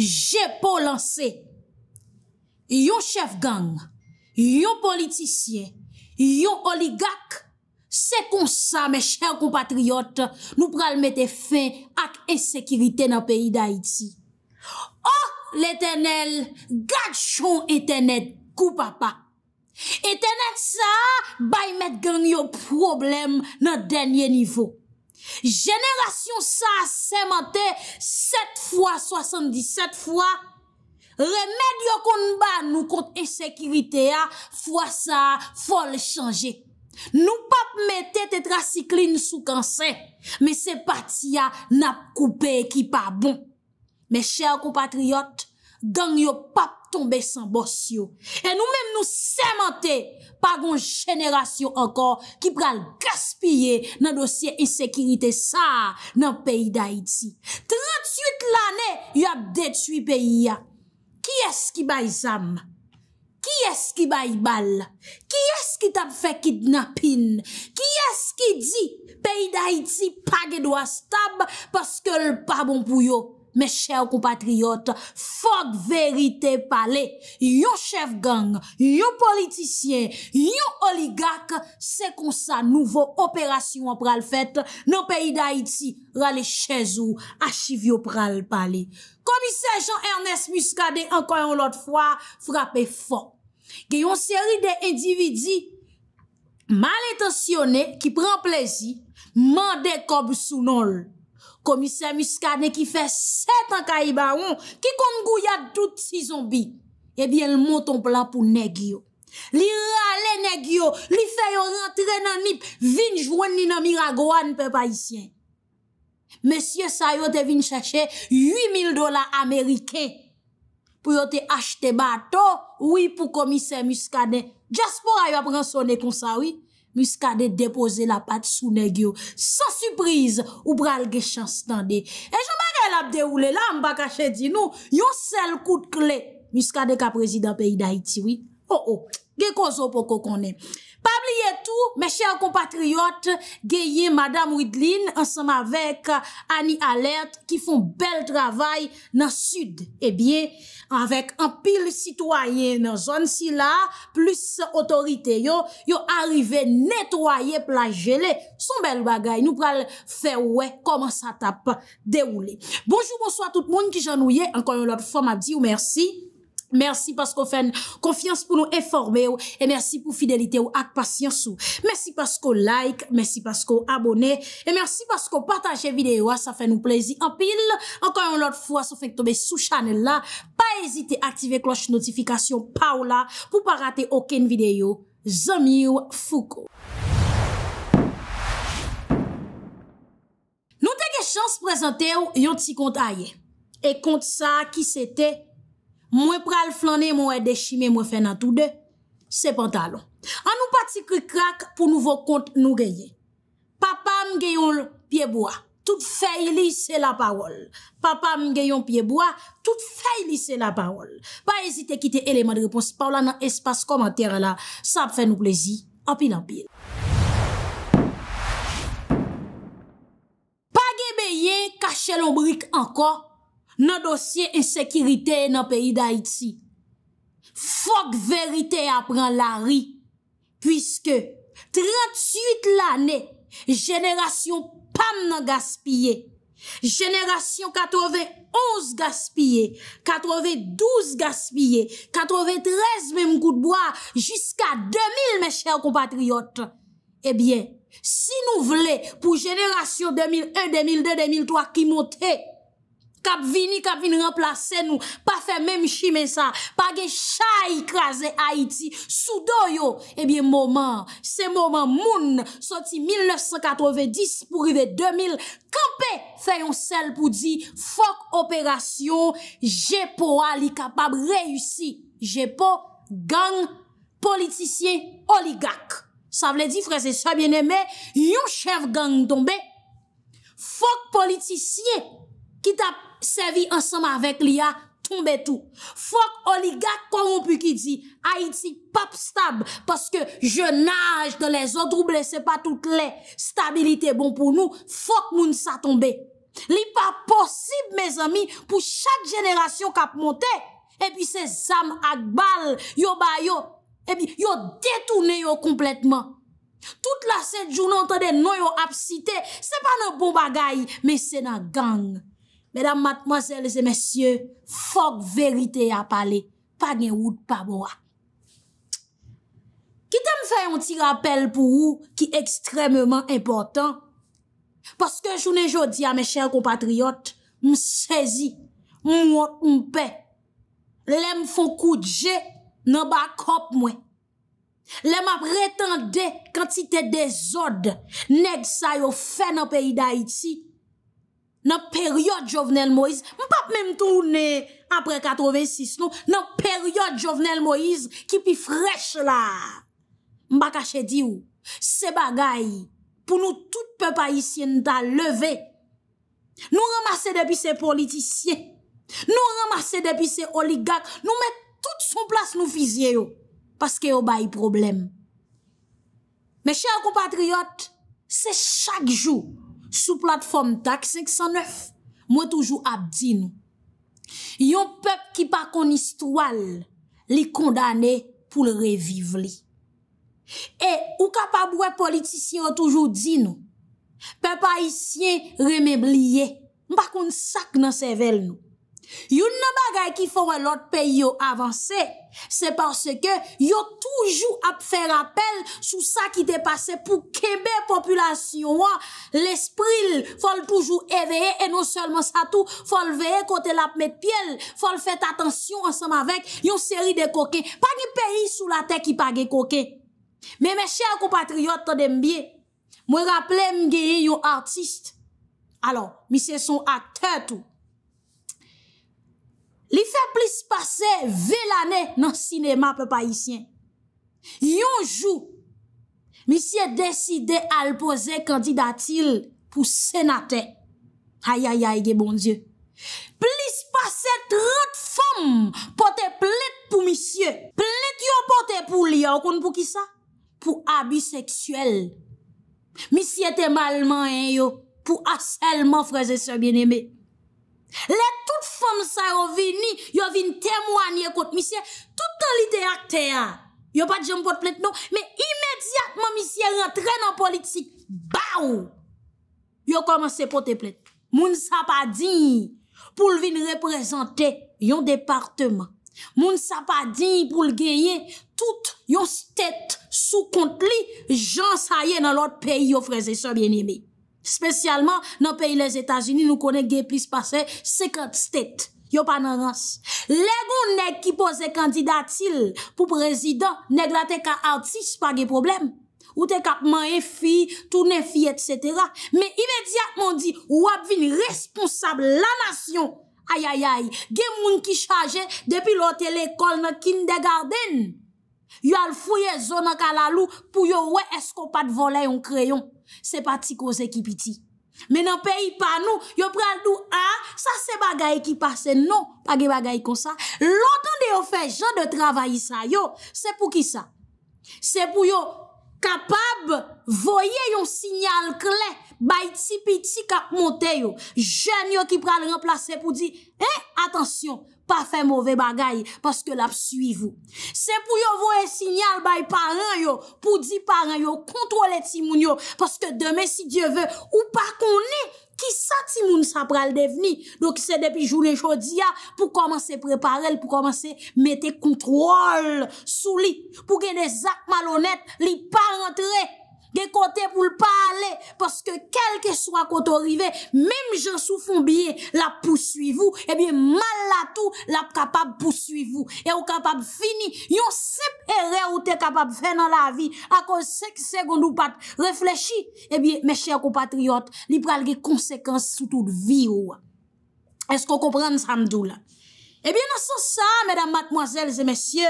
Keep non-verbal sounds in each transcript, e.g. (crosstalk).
Jè pou lanse Yon chef gang Yon politisye Yon oligak Se kon sa me chèr kompatriot Nou pral mette fe ak esekirite nan peyi da iti Oh l'Etenel Gak chon Etenet kou papa Etenet sa bay mette gang yo problem nan denye nivou Generasyon sa semente 7 x 77 x, remèd yo konba nou kont e sekirite a fwa sa fol chanje. Nou pap mette tetracikline sou kansè, me se pati a nap koupe ki pa bon. Me chèr kompatriot, gang yo pap. tombe san bos yo. E nou menm nou semente pa gon jeneras yo ankor ki pral gaspye nan dosye insekirite sa nan peyi da iti. 38 lane yo ap detui peyi ya. Ki eski bay zam? Ki eski bay bal? Ki eski tap fe kidnapin? Ki eski di peyi da iti pa ge do as tab paske l pa bon pou yo? Mè chèw kompatriyot, fòk verite pale, yon chèv gang, yon politisyen, yon oligak, se kon sa nouvo operasyon pral fèt nan peyi d'Haïti, rale chèzou, achivyo pral pale. Komise Jean-Ernest Muscade, anko yon lot fwa, frapè fòk. Gè yon seri de endividi mal etasyone ki pran plezi, mandè kob sou nol. Komise Muskane ki fe set an ka i baon, ki konm gou yad tout si zonbi, ebyen eh l moton pla pou negyo. Li rale negyo, li fe yon rentre nan nip, vinj wenni nan miragwan pe pa isyen. Mesye sa yo te vin chache 8000 dola Amerike, pou yo te achte bato, wipou komise Muskane. Jaspo a yo apren sonne kon sa wii. Miskade depose la pat sou negyo Sa suprize Ou pral ge chan stande E jomare la bde oule la mba kache di nou Yo sel kout kle Miskade ka prezident peyi da iti O o, oh, oh, ge konzo poko konen Pabli yetou, me chèl kompatriot, geye Madame Ridlin, ansanm avèk Ani Alert, ki fon bel travay nan sud. Ebyè, eh avèk an pil sitwayen nan zon si la, plus otorite yo, yo arrive netwaye plagele. Son bel bagay, nou pral fè wè, koman sa tap deroule. Bonjou, bonsoy, tout moun ki janouye, ankon yon lot fòm a di ou mersi. Mersi pasko fèn konfians pou nou eforme ou, e mersi pou fidelite ou ak pasyans ou. Mersi pasko like, mersi pasko abone, e mersi pasko pataje videyo a, ah, sa fèn nou plezi anpil. Ankon yon lot fwa, sou fèn k tombe sou chanel la, pa ezite aktive kloche notifikasyon pa ou la, pou pa rate oken videyo. Zom yon fouko. Nou teke chans prezante ou yon ti kont a ye. E kont sa ki se te... Mwen pral flanè, mwen wè de chimè, mwen fè nan tout dè, se pantalon. An nou pati kri krak pou nou vò kont nou gèye. Papa m gèyon pyeboa, tout fèy li se la parol. Papa m gèyon pyeboa, tout fèy li se la parol. Pa ezite kite eleman de repons, pa wè nan espas komater la, sa ap fè nou plezi, apil apil. Pa gèbeye, kache lombrik anko. nan dosye ensekiritè nan peyi d'Haïti. Fok verite apren l'ari, pwiske 38 l'anè, jenèrasyon pam nan gaspillè, jenèrasyon 91 gaspillè, 92 gaspillè, 93 men mkoutboa, jiska 2000 men chèr kompatriot. Ebyen, eh si nou vle pou jenèrasyon 2001, 2002, 2003 ki montè, Kap vini, kap vini remplase nou. Pa fe menm shime sa. Pa ge chay kaze Haiti. Soudo yo, ebyen mouman. Se mouman moun, soti 1990 pou rive 2000, kampe feyon sel pou di fok operasyon jepo a li kapab reyusi. Jepo, gang, politisyen, oligak. Sa vle di, frese, sa bieneme, yon chev gang donbe. Fok politisyen, ki tap Sevi ansanm avek li a tombe tou. Fok oligat kwa moun pu ki di. Haiti pap stab. Paske je nage de le zotrou blese pa tout le. Stabilite bon pou nou. Fok moun sa tombe. Li pa posib me zami pou chak jeneration kap monte. E pi se zam ak bal. Yo bayo. E pi yo detoune yo kompletman. Tout la set joun an tade nou yo ap site. Se pa nan bon bagay. Me se nan gang. Mèdam matmazèles e mèsyè, fok verite a pale, pa gen wout pa moua. Kitè m fè yon ti rappel pou wou ki ekstremèman important, paske jounen jodi a mè chèl kompatriot, m sèzi, m wot m pe, lè m fon kout jè nan bakop mwen. Lè m ap retande kantite dezod, neg sa yo fè nan peyi da iti, nan peryot Jovenel Moïse, mpap menm toune apre 86 nou, nan peryot Jovenel Moïse ki pi frech la. Mbakache di ou, se bagay pou nou tout pe pa isye nta leve, nou ramase depi se politisye, nou ramase depi se oligak, nou met tout son plas nou fizye yo, paske yo bayi problem. Me chè akou patriyot, se chak jou, Sou platform tak 509, mwen toujou ap di nou. Yon pep ki pa kon istwal, li kondane pou l reviv li. E, ou ka pa bwe politisyen ou toujou di nou, pep a isyen remebliye, mwen pa kon sak nan sevel nou. Yon nan bagay ki fòm an lòt pe yo avansè, se parse ke yo toujou ap fè rappel sou sa ki te pase pou kebe populasyonwa. L'espril fòl toujou eveye, e non sèlman sa tou fòl veye kote la ap met pièl, fòl fèt atensyon ansèm avèk yon seri de koke. Pa ni peri sou la te ki pa ge koke. Me me chèr kompatriot tò dembyè, mwen rapple mgeye yon artiste. Alors, mi se son akter tou, Li fe plis pase velanè nan sinema pe payisyen. Yonjou, misye deside alpoze kandidatil pou senate. Hayayayege, bon dieu. Plis pase trot fom pote plek pou misye. Plek yo pote pou li akoun pou kisa? Pou abi seksuel. Misye te malman en yo pou aselman freze se bieneme. Le tout fom sa yo vini, yo vin temwanyen kote misye, tout an li de akte ya. Non. Yo pa djem pot plet nou, me imediatman misye rentren an politik, ba ou, yo komanse pot te plet. Moun sa pa din pou l vin reprezenten yon departement. Moun sa pa din pou l geyen tout yon stet sou kont li jansayen nan lot peyi yo freze so bien emi. Spesyalman, nan peyi le Etasini nou konen ge plis pase, second state, yo pa nan rase. Legou nek ki pose kandidatil pou prezident, negla te ka artis pa ge problem. Ou te kapman en fi, tounen fi, etc. Me imediatman di, wap vin responsable la nasyon. Ayayay, ge moun ki chaje depi lo te lekol na kindergarten. Yo al fuyye zon akal alou pou yo we esko pat vole yon kreyon. Se pa ti koze ki piti. Men an peyi pa nou, yo pral nou an, sa se bagay ki pase nou. Page bagay kon sa. Lontan de yo fe jen de travayi sa yo, se pou ki sa? Se pou yo kapab voye yon sinyal kle, bay ti piti kap monte yo. Jen yo ki pral remplase pou di, eh! Atansyon, pa fe mwove bagay, paske lap suivou. Se pou yo vo e sinyal bay paran yo, pou di paran yo, kontrole ti moun yo, paske deme si Diyo ve ou pa koni, ki sa ti moun sa pral devni. Dok se depi jounen chodiya, ah, pou komanse preparel, pou komanse mette kontrole sou li, pou gen de zak malonet li pa rentre. ge kote pou l'pale, poske kelke sou akot orive, mem jen sou fon bie, la poussui vou, e bie mal la tou, la kapab poussui vou, e ou kapab fini, yon sep ere ou te kapab fè nan la vi, akon se kse kon nou pat reflechi, e bie meshe akon patriot, li pral ge konsekans sou tout vi ou. Esko koprenn samdou la? E bie nan son sa, medan matmoazelze mesye,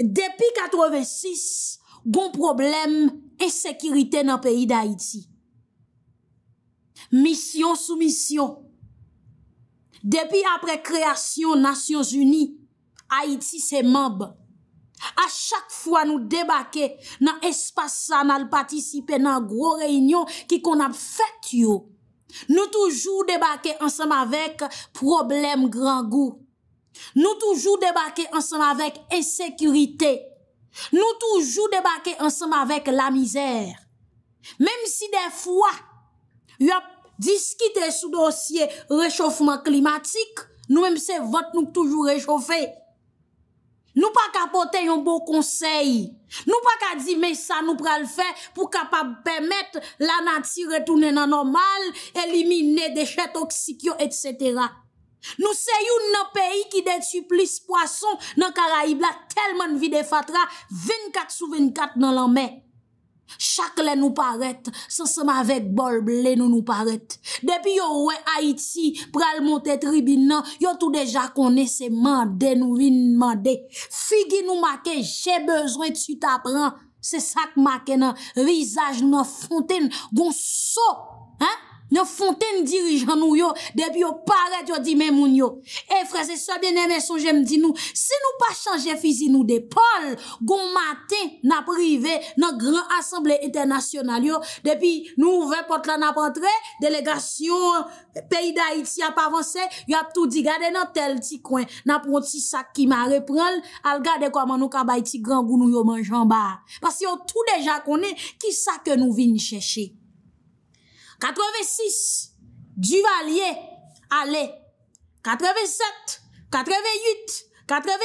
depi katrove sis, Gon problem e sekirite nan peyi d'Haïti. Misyon sou misyon. Depi apre kreasyon Nasyons Uni, Haïti se mab. A chak fwa nou debake nan espasa nan patisipe nan gro reynyon ki kon ap fet yo. Nou toujou debake ansam avek problem gran go. Nou toujou debake ansam avek e sekirite Nou toujou debake ansem avèk la mizèr, mèm si dè fwa yop diskite sou dosye rechofman klimatik, nou mèm se vot nou toujou rechofè. Nou pa kapote yon bo konsey, nou pa ka di mè sa nou pral fè pou kapab pèmèt lanati retounen nan anmal, elimine dejet toksikyo, etc., Nou se yon nan peyi ki detu plis poason nan Karaib la telman vide fatra 24 sou 24 nan lanme. Chak le nou paret, san seman vek bolbe le nou paret. Depi yo we Haiti pral monte tribine nan, yo tou deja konese mande nou vi mande. Figi nou make, jè bezwen, tu tapran. Se sak make nan, rizaj nan fonten, gon so. Haan? Nyo fonte n dirijan nou yo, depi yo paret yo di men moun yo. E eh, freze, sa bine men son jem di nou, se nou pa chanje fizi nou de pol, goun mate na prive, nan gran asemble internasyonal yo, depi nou ouve pot la napotre, delegasyon peyi da iti ap avanse, yo ap tout di gade nan tel ti kwen, nan pon ti sak ki ma repren, al gade kwa man nou kabay ti gran goun nou yo man jambar. Pas yo tout deja konen, ki sa ke nou vin cheshe. 86, Duvalier, 87, 88, 89,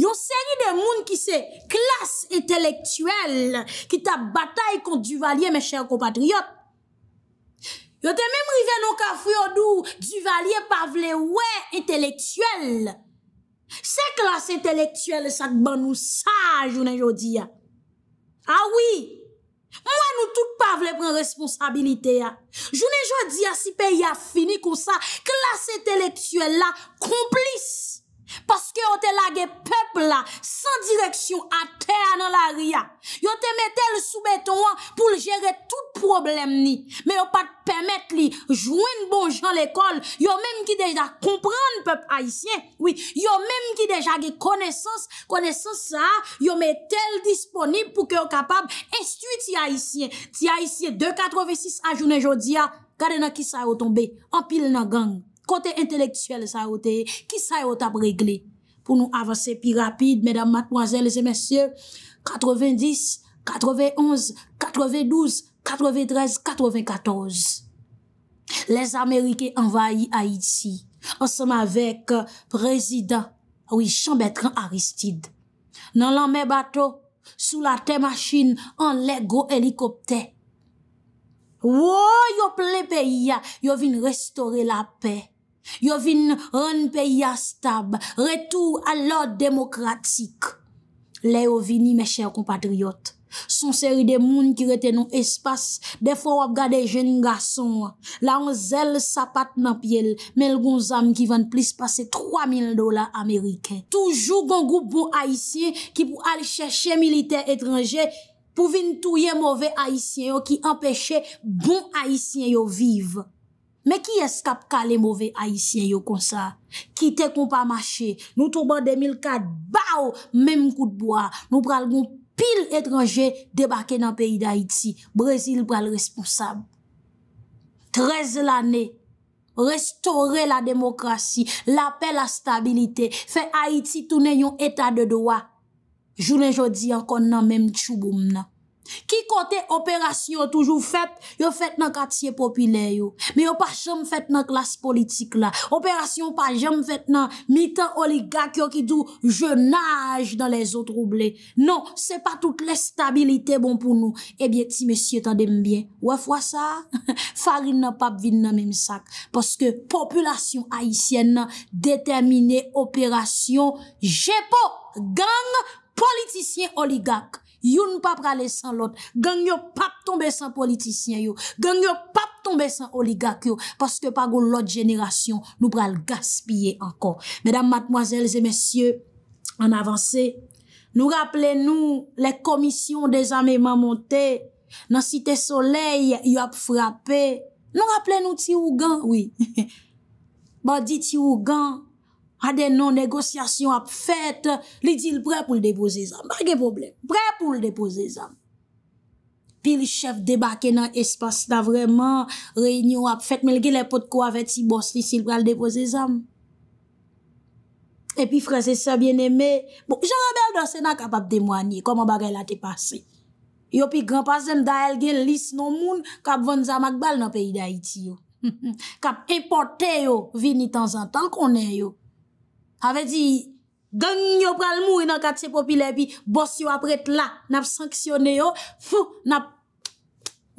yon seri de moun ki se klas entelektuel ki ta batay kont Duvalier, me chèr compatriot. Yon te mèm rive non ka fwe yon dou, Duvalier pa vle wè entelektuel. Se klas entelektuel sak ban nou saj ou nan jodi ya. A ah wii, Mwen nou tout pa vle pren responsabilite ya Jounen jwen di a si pe Ya fini kon sa Klas eteleksuel la, komplis Paske yo te lage pep la San direksyon a te Ano la ria Yo te mette soubeton wa pou jere tout problem ni. Me yo pat pamet li, jwen bon jan l'ekol, yo menm ki deja kompran pep Haitien, yo menm ki deja ge konesans, konesans sa, yo men tel disponib pou ke yo kapab estu ti Haitien. Ti Haitien, de 86 a jounen jodia, gade nan ki sa yo tombe, an pil nan gang. Kote intelektuel sa yo te, ki sa yo tab regle. Pou nou avanse pi rapide, medam, matmoazel, zemesye, 90, 91, 92, 93-94, les Amérikes envahit Haïti ensem avèk euh, prezidant Richard-Bertrand Aristide nan lan mè batò sou la tè machine an lè gro helikopte. Wò, yò ple peyi ya, yò vin restore la pe, yò vin ren peyi ya stab, retou alò demokratik, lè yò vini mè chèr kompatriot. Son seri de moun ki rete nou espas, defo wap gade jen nga son. La an zel sapat nan piel, mel goun zam ki ven plis pase 3000 dola Amerike. Toujou goun goup bon haisyen ki pou al cheche militer etranje, pou vin touye mouve haisyen yo ki empeshe bon haisyen yo vive. Me ki eskap ka le mouve haisyen yo konsa? Ki te kon pa mache, nou touba 2004, bau, menm koutboa, nou pral goun touye. pil etranje debake nan peyi d'Haïti, Brésil pral responsable. 13 l'année, restore la demokrasi, la paix, la stabilité, fè Haïti tounen yon état de doa, jounen jodi an kon nan menm chou boum nan. Ki kote operasyon toujou fèp, yo fèp nan katsye popile yo. Me yo pa jèm fèp nan klas politik la. Operasyon pa jèm fèp nan mitan oligak yo ki dou je nage dan le zo trouble. Non, se pa tout le stabilite bon pou nou. Ebyen eh ti mesye tan dembyen. Ouè fwa sa? (laughs) Farine nan pap vin nan menm sak. Poske populasyon aisyen nan detemine operasyon jèpo gang politisyen oligak. You nou pa prale san lot. Ganyo pap tombe san politisyen yo. Ganyo pap tombe san oligak yo. Paske pa goun lot jeneration, nou prale gaspye ankon. Medan matmoazelze mesye, an avanse. Nou rappele nou le komisyon de zame mamonte. Nan site soley, yop frape. Nou rappele nou ti wogan, oui. (laughs) Ba di ti wogan. Adè nan negosyasyon ap fèt, li di l prè pou l depoze zan. Mbè ge pou blè. Prè pou l depoze zan. Pi l chef debake nan espas ta vreman reynyon ap fèt, men l gen lè pot kou avè ti bòs li si l prè l depoze zan. E pi fransese bien emè, bon, jan an bel dansè nan kap ap demwanyè koman bagè la te pase. Yo pi granpazèm da el gen lis non moun kap vòn zan mak bal nan peyi da iti yo. Kap (laughs) importè yo vini tan zan tan konè yo. A ve di, ganyo pral mou yon katse popile, pi bos yo apre tla, nap sanksyone yo, fou, nap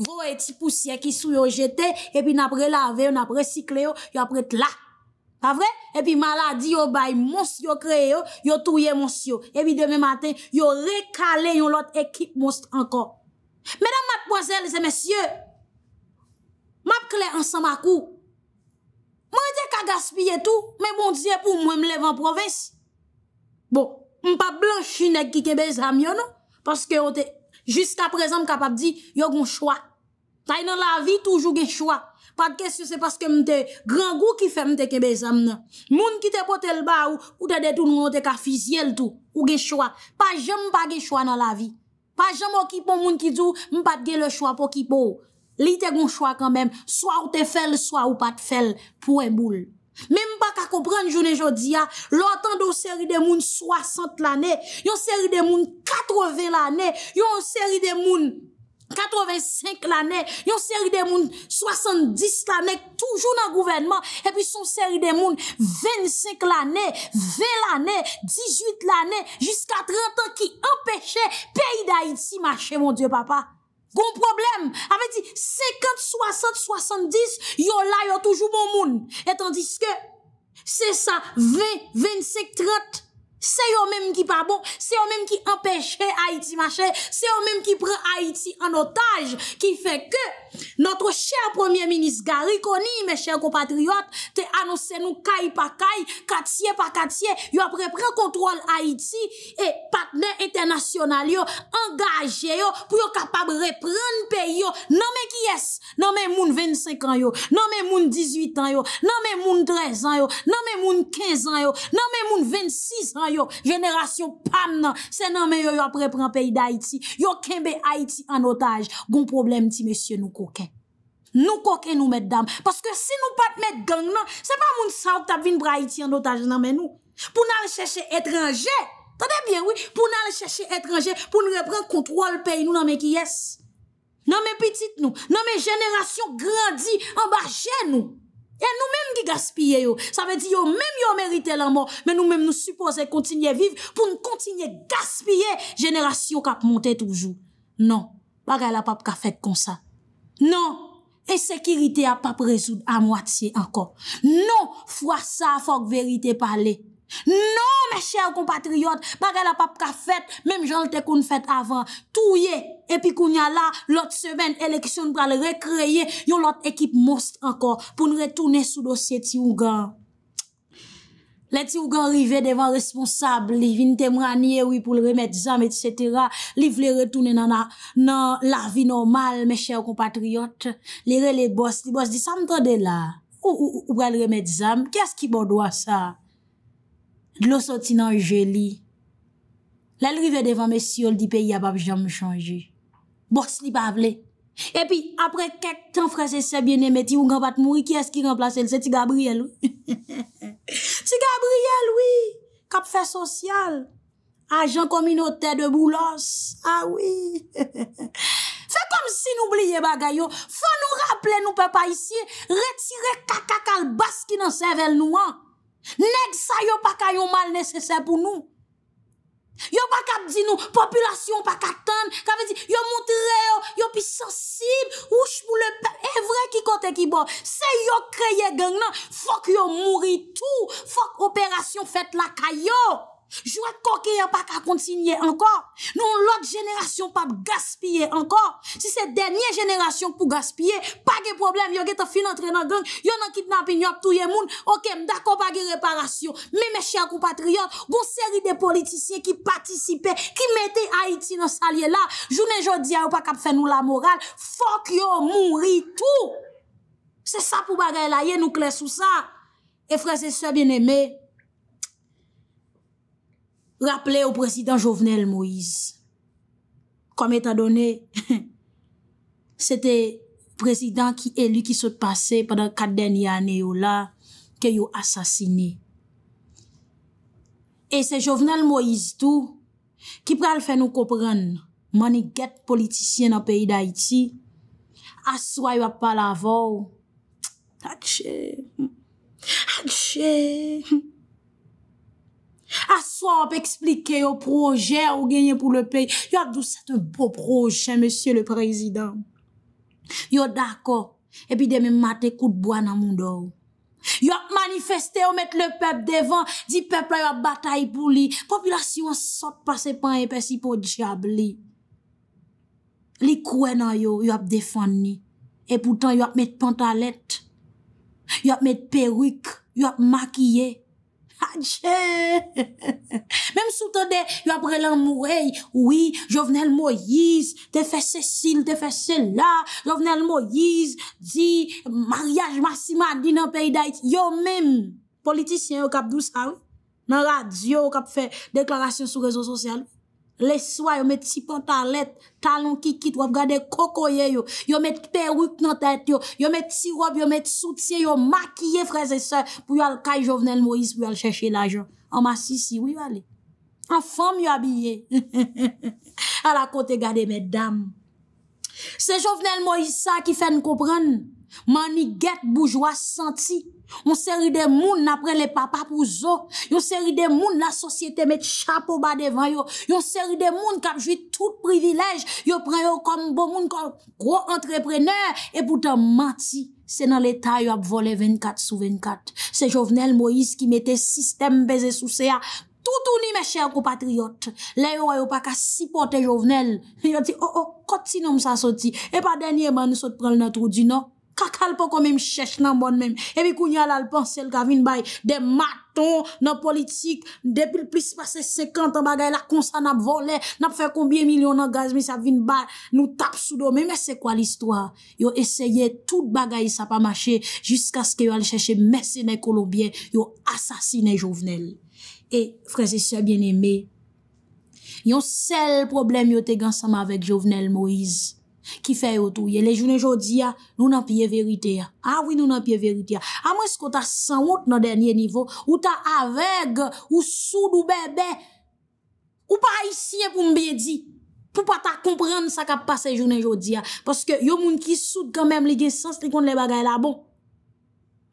vo eti pousye ki sou yo jete, epi nap relave yo, nap resikle yo, yo apre tla. Pa vre? Epi maladi yo bay mons yo kre yo, yo touye mons yo, epi deme maten, yo rekalen yon lot ekip mons ankon. Medan matbozèl zè mèsyè, map kre ansan makou. Mwenye, ka gaspye tou, mwen bon diye pou mwen mlev an provins. Bon, mwen pa blan chinek ki kebe zam yo nou, paske yo te, jiska prezant m kapap di, yo goun chwa. Tay nan la vi toujou gen chwa, pak keske se paske mte gran gou ki fe mte kebe zam nou. Moun ki te potel ba ou, ou te detou nou an te ka fizyel tou, ou gen chwa. Pak jem mwen pa gen chwa nan la vi. Pak jem mwen ki pou moun ki tou, mwen pat gen le chwa pou ki pou ou. Li te gon chwa kanmen, swa ou te fel, swa ou pa te fel, pou e boule. Mem ba ka kopren jounen jodi ya, lor tan do seri de moun 60 l ane, yon seri de moun 80 l ane, yon seri de moun 85 l ane, yon seri de moun 70 l ane, toujou nan gouvenman, epi son seri de moun 25 l ane, 20 l ane, 18 l ane, jiska 30 ki empèche peyi da iti mache, mon dieu papa. Gon problem, ave di 50, 60, 70, yo la yo toujou bon moun. Etan diske, se sa 20, 25, 30, Se yo mèm ki pa bon, se yo mèm ki empèche Haiti machè, se yo mèm ki prè Haiti an otage ki fè kè, notre chè premier-ministre Gary Connie, mè chè compatriote, te annonsè nou kay pa kay, katye pa katye yo apre prè kontrol Haiti e patnen etenasyonal yo engajè yo pou yo kapab reprenn pe yo, nan mè ki yes, nan mè moun 25 an yo nan mè moun 18 an yo, nan mè moun 13 an yo, nan mè moun 15 an yo, nan mè moun 26 an yo, jenera syon pam nan, se nan men yo yo ap repran peyi d'Haïti, yo kenbe Haïti an otaj, goun problem ti mèsyon nou kokè. Nou kokè nou mèd dam, paske si nou pat mèd gang nan, se pa moun sa ou tap vin bra Haïti an otaj nan men nou, pou nan le chèche etranjè, tade bien wè, pou nan le chèche etranjè, pou nou repran kontrol peyi nou nan men ki yes. Nan men petit nou, nan men jenera syon grandi an bar jè nou. E nou menm gi gaspye yo. Sa ve di yo menm yo merite la mor. Men nou menm nou supose kontinye viv pou nou kontinye gaspye. Generasyon kap monte toujou. Non. Bagay la pap ka fet kon sa. Non. E sekirite a pap rezoun a mwatiye anko. Non. Fwa sa fok verite pale. Non, mè chè ou kompatriot, bagè la papka fèt, mèm jan lte kon fèt avan, touye, epi kounya la, lot semen, eleksyon pral rekreye, yon lot ekip most ankon, pou nou retounen sou dosye ti ougan. Le ti ougan rive devan responsable, li vin temranye, wè pou l remèd zam, etc., li vle retounen nan la vi normal, mè chè ou kompatriot, li re le bòs, li bòs di sa mtande la, ou pral remèd zam, kès ki bodwa sa? Dlo soti nan jeli, lèl rive devan mes yol di peyi ap ap janm chanji. Bors li pa avle. Epi, apre kek tan frese sebyen emeti, ou gampat moui, ki eski remplase lese ti Gabriel ou? (laughs) Ti Gabriel ou, kap fe sosyal, ajan kominote de boulos, a ah, oui. (laughs) Fe kom si nou bliye bagayou, fon nou rapple nou pe pa isi, retire kakakal bas ki nan sevel nou an. Neg sa yo pa kayon mal nesesè pou nou. Yo pa kap di nou, populasyon pa katan, ka vezi, yo moutre yo, yo pi sensib, ouj pou le pe, evre ki kote ki bo. Se yo kreye geng nan, fok yo mouri tou, fok operasyon fet la kayo. Jouè koke yon pa ka kontinye ankor, nou lòt jenèrasyon pa b gaspye ankor. Si se denye jenèrasyon pou gaspye, pa ge problem, yon ge te finantre nan genk, yon an kitnab inyop touye moun, okè mdakou pa ge reparasyon. Mè mè chè akou patrion, goun seri de politisye ki patisipe, ki mette Haiti nan salye la, jounè jòdia yon pa ka pfen nou la moral, fok yon moun ri tout. Se sa pou bagay la ye nou kles ou sa. E frèze se bienemè. Rappele ou prezident Jovenel Moïse. Kom etadone, sete (laughs) prezident ki elu ki sot pase padan kat denye ane yo la ke yo asasine. E se Jovenel Moïse tou, ki pral fè nou kopren mani get politisyen nan peyi d'Aiti, aswa yo apal avou, adjè, adjè, adjè, Aswa ou pe eksplike yo proje ou genye pou le pey, yo ak dou sete bo proje, Monsie le prezident. Yo dako, epi deme mate kout boan nan moun do ou. Yo ak manifeste ou met le pep devan, di pep la yo batay pou li, popilasyon sot pase pan epesi pou diab li. Li kwen nan yo, yo ap defani, epoutan yo ap met pantalet, yo ap met perwik, yo ap makiye, (laughs) Mèm sou tè de yo apre lan mwèy, wè, jo vnen l mwoyiz, te fè sè sil, te fè sè la, jo vnen l mwoyiz, di, maryaj, masi madi nan peydayt, yo mèm politisyen yo kap dousan, nan radyo yo kap fè deklarasyon sou rezon sosyal, Leswa yo met ti pantalet, talon kikit, wav gade kokoye yo, yo met perouk nan tete yo, yo met sirob, yo met soutien, yo makiye freze se, pou yo al kaj Jovenel Moïse pou yo al chèche l'ajon. An ma sisi, wou yo ale? An fom yo abye, al akote gade medam. Se Jovenel Moïse sa ki fèn kouprenn. Mani get boujwa senti. Moun seri de moun napren le papa pou zo. Yon seri de moun la sosyete met chapo ba devan yo. Yon seri de moun kapjwi tout privilej. Yo pren yo kombo moun kol kwo entreprener. E poutan mati, se nan leta yo ap vole 24 sou 24. Se jovenel Moïse ki mette sistem beze sou seya. Toutouni me chèk ou patriyot. Le yo wè yo pa ka sipote jovenel. Yo ti, oh oh, koti nou msa soti. E pa denye mani sot pren l natrou di nou. Kakal pou kon mè mè mè chèche nan bon mè mè. E mè kounyal alpansel ka vin bay. De maton nan politik. Depil plis pase sekantan bagay la konsan nan volè. Nan fè kombye milyon nan gaz misa vin bay. Nou tap sou do mè. Mè se kwa l'istwa? Yo eseye tout bagay sa pa mache. Jusk aske yo al chèche mè sènen kolobye. Yo asasine Jovenel. E freze sè bien eme. Yon sel problem yo te gansama avèk Jovenel Moïse. Ki fè yotouye, le jounen jodi ya, nou nan piye verite ya. A, ah, oui, nou nan piye verite ya. A, mwen sko ta sanwot nan denye nivou, ou ta aveg, ou soud, ou bebe, ou pa isye pou mbeye di, pou pa ta komprende sak ap pase jounen jodi ya. Paske yon moun ki soud kanmèm li gen sens tri konde le bagay la bon.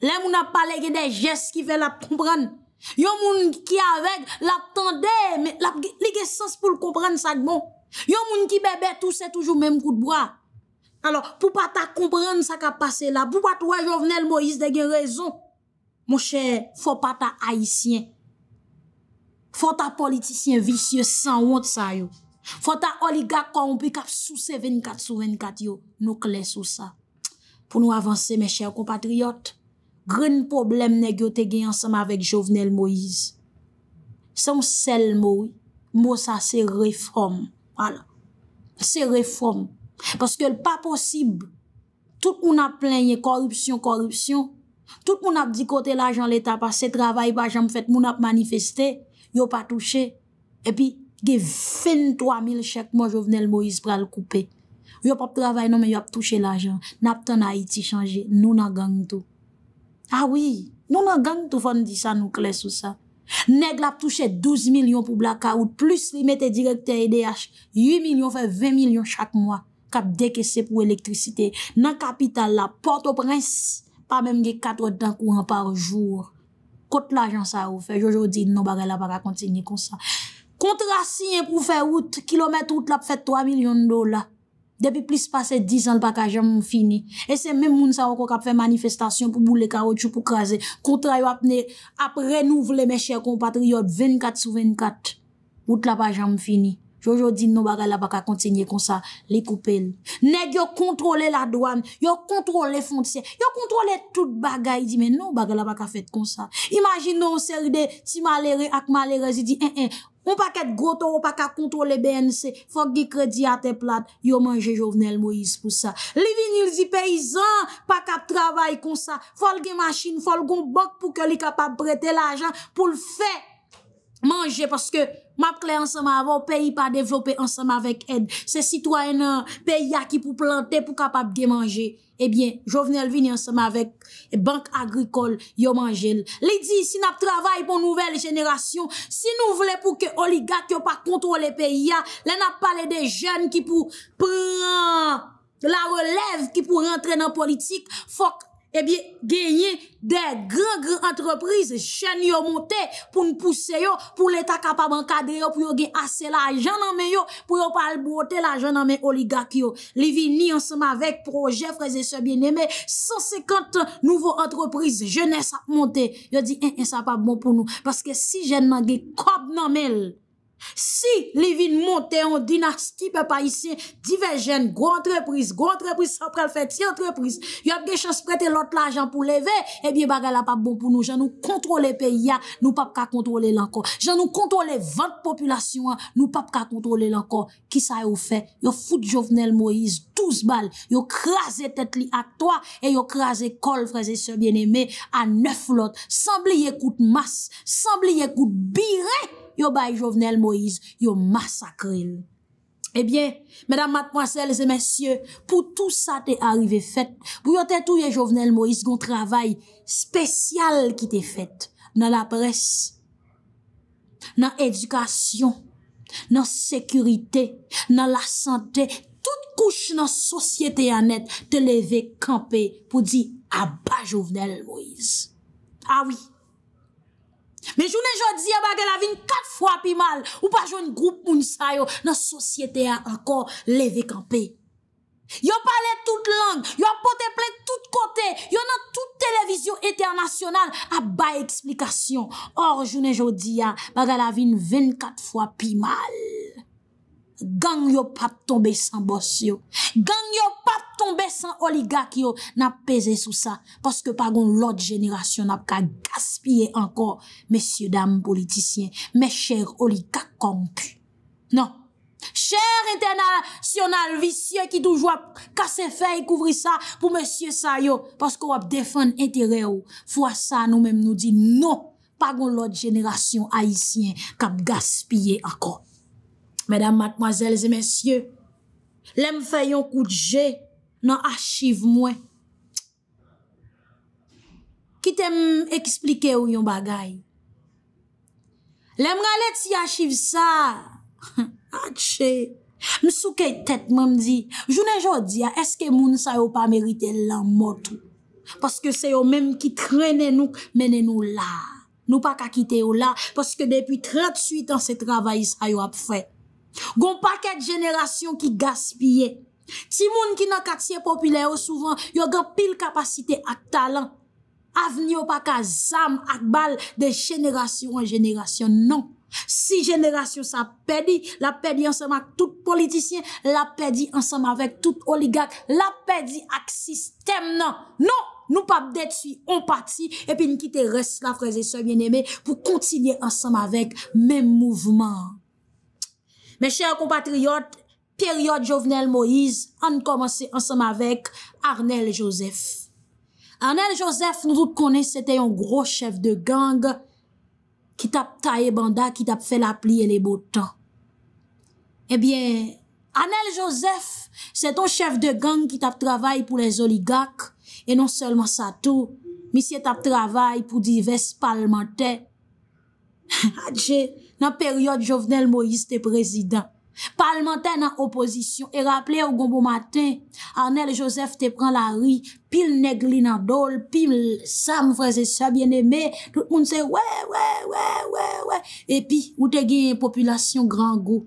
Le moun ap pale gen de jes ki fè lap komprende. Yon moun ki aveg, lap tende, lap li gen sens pou l komprende sak bon. Yon moun ki bebe tout se toujou mèm koutbwa. Alors pou pata kompren sa ka pase la, pou pata wè e Jovenel Moïse de gen rezon, mou chè, fò pata haïsyen, fò ta politisyen visye san wot sa yo, fò ta oligak konpik ap sou se 24 sou 24 yo, nou kles sou sa. Pou nou avanse, mè chè, kompatriot, gren problem ne gyo te gen ansama vek Jovenel Moïse. Sè mou sel mou, mou sa se reforme. Se reform Paske l pa posib Tout moun ap plenye korupsyon korupsyon Tout moun ap di kote l ajan l eta Pas se travay pa jan mfet moun ap manifeste Yo pa touche E pi ge fin 3000 chek Moun jo vnen l Moïse pral koupe Yo pa travay nan men yo ap touche l ajan Nap ton Haiti chanje Nou nan gang tou ah Nou nan gang tou fon di sa nou kles ou sa Neg lap touche 12 milyon pou blaka out, plus li mette direkte IDH, e 8 milyon fè 20 milyon chak mwa, kap deke se pou elektrisite. Nan kapital la, porto prens, pa menm ge 4 dan kouan par jour. Kot la jan sa ou fè, jojodi nou bagè la baka kontini kon sa. Kontra si yon pou fè out, kilometre out lap fè 3 milyon dola. Depi plis pase 10 an l baka jam fini. E se men moun sa wak ap fe manifestasyon pou bou le karotjou pou krasi. Kontra yo ap ne ap renouvle me chèr kompatriyot 24 sou 24. Wout la baka jam fini. Joujou di nou baga la baka kontenye konsa. Le koupel. Neg yo kontrole la douan. Yo kontrole foncien. Yo kontrole tout baga. Y di men nou baga la baka fet konsa. Imagin nou se ride ti malere ak malere. Si di en eh, en. Eh, Ou pa ket groto ou pa ka kontrole BNC, fok ki kredi ate plat, yo manje Jovenel Moïse pou sa. Li vinil zi peyizan, pa kap travay kon sa. Fol gen machin, fol gen bok pou ke li kapap brete l'ajan pou l'fè. Mange, paske map kle ansama avon, peyi pa devlope ansama vek ed. Se sitwanyan peyi ya ki pou plante pou kapap de manje, ebyen, jovenel vini ansama vek bank agrikol yo manje. Lidi, si nap travay pou nouvel jenerasyon, si nou vle pou ke oligat yo pa kontrole peyi ya, le nap pale de jen ki pou pran la relev ki pou rentre nan politik, fok. genye eh de gran-gran entreprise chen yo monte pou nou pousse yo, pou l'Etat kapab an kadre yo, pou yo gen ase la ajan eh, eh, bon nan men yo, pou yo pal bote la ajan nan men oligak yo. Livi ni ansama vek projef reze se bieneme, 150 nouvo entreprise jenè sa monte, yo di en sa pa bon pou nou, paske si jenman gen kop nan men yo. Si li vin monte an dinarski pe pa isye Dive jen, gwa antreprise, gwa antreprise Sa prel fe ti antreprise Yo ap ge chans prete lot la ajan pou leve Ebi baga la pa bon pou nou Jan nou kontrole pe ya, nou pap ka kontrole lanko Jan nou kontrole vante populasyon Nou pap ka kontrole lanko Ki sa yo fe, yo foute Jovenel Moïse 12 bal, yo kraze tet li atwa E yo kraze kol fraze se bieneme A 9 lot Sambli ye koute mas Sambli ye koute birè yo bay Jovenel Moïse, yo masakril. Ebyen, eh mèdam matponsel, zè mèsyè, pou tout sa te arive fèt, pou yo te touye Jovenel Moïse, goun travay spesyal ki te fèt, nan la pres, nan edukasyon, nan sekurite, nan la santè, tout kouch nan sosyete anèt, te leve kampe pou di a ah, bay Jovenel Moïse. Awi, ah Men jounen jodi ya bagal avin kat fwa pi mal, ou pa jounen group moun sa yo nan sosyete ya ankor leve kampe. Yo pale tout lang, yo pote ple tout kote, yo nan tout televizyon eternasyonal a bay eksplikasyon. Or jounen jodi ya bagal avin ven kat fwa pi mal. gang yo pap tombe san bos yo, gang yo pap tombe san oligak yo, nap peze sou sa, paske pagon lot jenerasyon nap ka gaspye anko, mesye dam politisyen, mesye oligak kom pu, nan, chèr internasyonal visye ki touj wap kase fey kouvri sa, pou mesye sa yo, paske wap defan entere yo, fwa sa nou menm nou di, nan, pagon lot jenerasyon aisyen, kap gaspye anko, Madame, mademoiselles et messieurs, lèm fè yon kout jè, nan achive mwen. Kitèm eksplike ou yon bagay. Lèm ralè ti achive sa. Ache, msou kèy tèt mèm di, jounè jò di ya, eske moun sa yo pa merite lèm motou. Paske se yo mèm ki trenè nou, menè nou la. Nou pa kakite yo la, paske depi 38 ansè travayi sa yo ap fè. Gon pa ket jenerasyon ki gaspye Si moun ki nan katsye popile yo souvan Yo gan pil kapasite ak talan Aveni yo pa ka zam ak bal De jenerasyon an jenerasyon nan Si jenerasyon sa pedi La pedi ansam ak tout politisyen La pedi ansam avek tout oligak La pedi ak sistem nan Non, nou pa bde tsi On pati epi nkite res la freze Se mwen eme pou kontinye ansam avek Men mouvman Mes chers compatriotes, période Jovenel Moïse, on commence ensemble avec Arnel Joseph. Arnel Joseph, nous tous connaissons, c'était un gros chef de gang qui t'a taillé banda, qui t'a fait la plie et les beaux temps. Eh bien, Arnel Joseph, c'est un chef de gang qui t'a travaillé pour les oligarques, et non seulement ça tout, mais c'est t'a travail pour divers parlementaires. (laughs) Ah, nan peryode Jovenel Moïse te prezidant. Parlementè nan opozisyon, e rappele ou gombo matè, Arnel Joseph te pran la ri, pi l negli nan dol, pi l sam fraze sa bienemè, tout moun se wè, wè, wè, wè, wè. E pi, ou te gè yon populasyon gran go,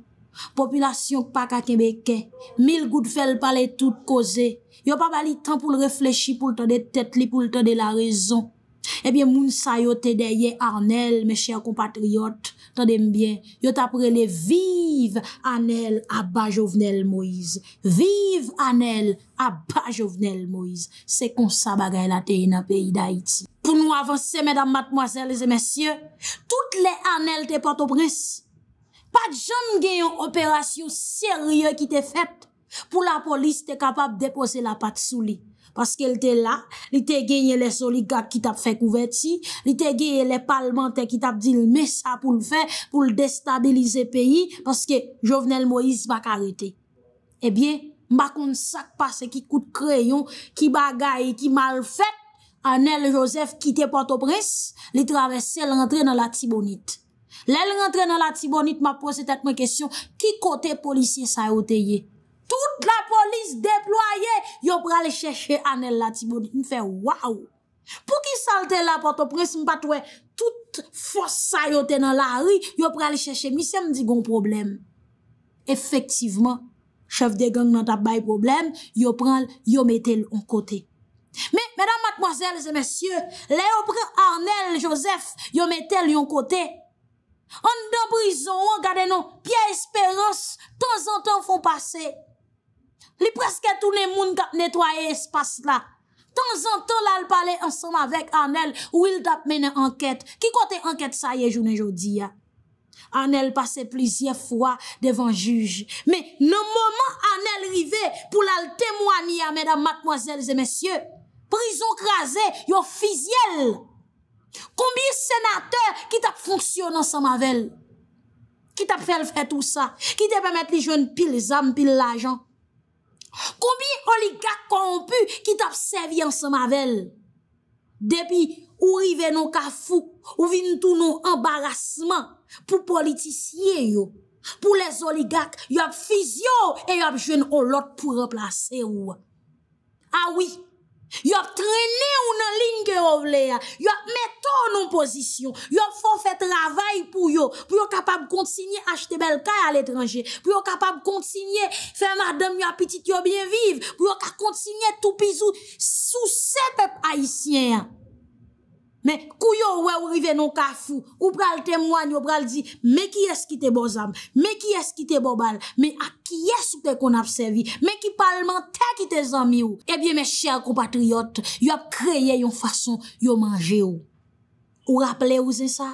populasyon kpaka kemekè, mil gout fè l pale tout koze, yo pa bali tan pou l reflechi, pou l tade tèt li, pou l tade la rezon. Ebyen moun sa yo te deye Arnel, me chèr kompatriot, tèdèm byen, yo ta prele vive Arnel Abba Jovenel Moïse. Vive Arnel Abba Jovenel Moïse. Se kon sa bagay la te yina peyi da iti. Pou nou avanse, mèdam matmoazèles et mèsyè, tout lè Arnel te patopres. Pat joun gen yon operasyon serye ki te fèt pou la polis te kapab depose la pat souli. Paske el te la, li te genye le soli gag ki tap fe kouvet si, li te genye le palman te ki tap di lme sa pou l fe, pou l destabilize peyi, paske Jovenel Moïse bak arete. Ebyen, eh mbakon sak pase ki kout kreyon, ki bagay, ki malfet, anel Josef kite pato pres, li travesse l rentre nan la tibonit. Le l rentre nan la tibonit, ma pose tet mwen kesyon, ki kote policye sa yo te ye? Tout la polis deploye, yo pral chèche Anel la Timon. M'fè waw. Pou ki salte la portopres m'patwe, tout fòs sa yo tè nan la ri, yo pral chèche. Mi sè m'di gon problem. Efektiveman, chèv de gang nan tap bay problem, yo pral, yo metel yon kote. Me, me dam matmozèl zè mesyè, le yo pral Anel, Joseph, yo metel yon kote. An nan brison, an gade nan, piè esperans, tèzantan fòn pasè. Li preske tou ne moun kap netwaye espas la. Tan zan ton lal pale ansan avek anel ou il tap mene anket. Ki kote anket sa ye jounen jodi ya? Anel pase plizye fwa devan juj. Me, nou moman anel rive pou lal temwani ya mèdam matmozèl zè mèsyè. Prison krasè, yo fizyèl. Kombi senater ki tap fonksyon ansan mavel? Ki tap fèl fè tout sa? Ki te pamèt li joun pil zan, pil lajan? Koubi oligak konpou ki tap sev yon semavel? Depi ou rive nou kafou, ou vin tou nou embarasman pou politisye yo, pou les oligak, yo ap fiz yo, e yo ap ah jwen olot pou replase yo. A wii. Yo ap trene ou nan lin ke yo vle ya, yo ap meto ou nan posisyon, yo ap fò fè travay pou yo, pou yo kapab kontsignye achete belkaye al etranje, pou yo kapab kontsignye fè mardem yo apetite yo bien vive, pou yo kap kontsignye toupizou sou se pep haisyen ya. Mè kou yo wè ou rive nou kafou, ou pral temwany, ou pral di, mè ki es ki te bozam, mè ki es ki te bobal, mè a ki es ou te kon ap sevi, mè ki palman te ki te zami ou. Ebyen eh mè chèr compatriot, yo ap kreye yon fason yo manje ou, ou rappele ou zè sa?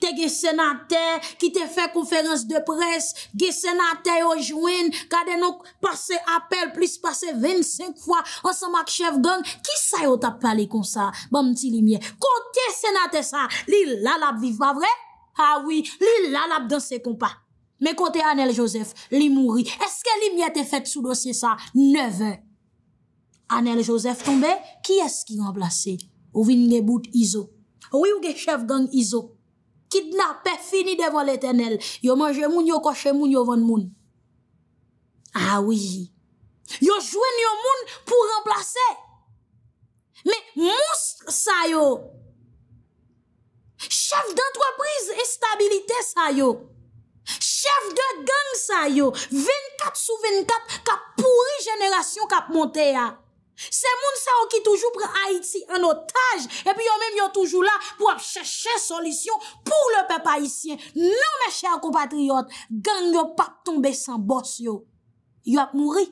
Te ge senate, ki te fe konferans de pres, ge senate yojwen, kade nou pase apel, plis pase 25 fwa, ansemak chev gang, ki sa yo tap pale kon sa, ba mti li mye? Kote senate sa, li lalap vive, ba vre? Ha wii, li lalap danse kon pa. Me kote Anel Joseph, li mouri. Eske li mye te fet sou dosye sa? 9 an. Anel Joseph tombe, ki eski remblase? Ouvin nge bout Izo. Ouwi ouge chev gang Izo. Kidnap pe fini devan l'Etenel. Yo manje moun, yo koshe moun, yo van moun. Awi. Ah yo jwen yo moun pou remplase. Me mous sa yo. Chef d'entreprise estabilite sa yo. Chef de gang sa yo. 24 sou 24 kap pouri jeneration kap monte ya. Se moun sa ou ki toujou pre Haïti an otaj, e pi yo mèm yo toujou la pou ap chèche solisyon pou lèpè païsyen. Nan mè chè a kompatriot, gang yo pap tombe san bòs yo. Yo ap mouri.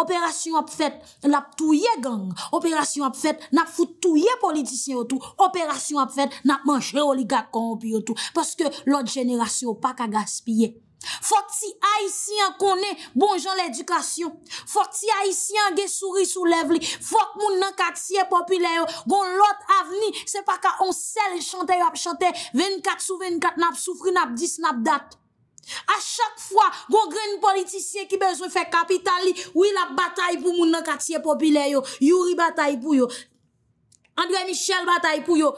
Operasyon ap fèt, nap touye gang. Operasyon ap fèt, nap foutouye politisyen yo tou. Operasyon ap fèt, nap manjè oligakon yo tou. Paske lòt jenèrasyon pa kagaspiye. Fok ti aisyen konen bon jan l'edukasyon, fok ti aisyen gen suri sou lev li, fok moun nan katsye popilyen yo, gon lot avni se pa ka onsel chante yo ap chante 24 sou 24 nap, soufri nap, dis nap, dat. A chak fwa, gon gren politisyen ki bezwen fe kapital li, wila batay pou moun nan katsye popilyen yo, Yuri batay pou yo, André Michel batay pou yo.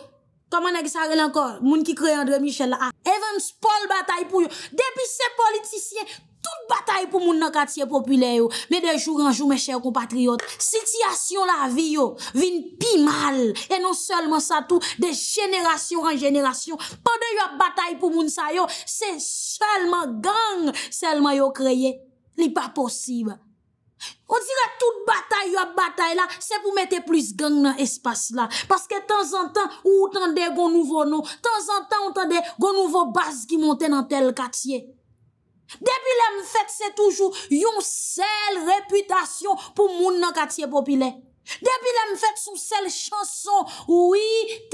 Koman e gisa rele ankor, moun ki kreye André Michel la a. Evans Paul bataye pou yo. Depi se politisyen, tout bataye pou moun nan katye populè yo. Me de joug anjou me chèr compatriot. Sityasyon la vi yo, vin pi mal. E non selman sa tou, de jenerasyon an jenerasyon. Po de yo bataye pou moun sa yo, se selman gang. Selman yo kreye, li pa posib. On dirè tout batay yo batay la, se pou mette plus gang nan espas la. Paske tan zan tan ou tan de gon nouvo nou, tan zan tan ou tan de gon nouvo bas ki monte nan tel katiye. Depi lem fet se toujou yon sel reputasyon pou moun nan katiye popile. Depi lem fet sou sel chanson, oui,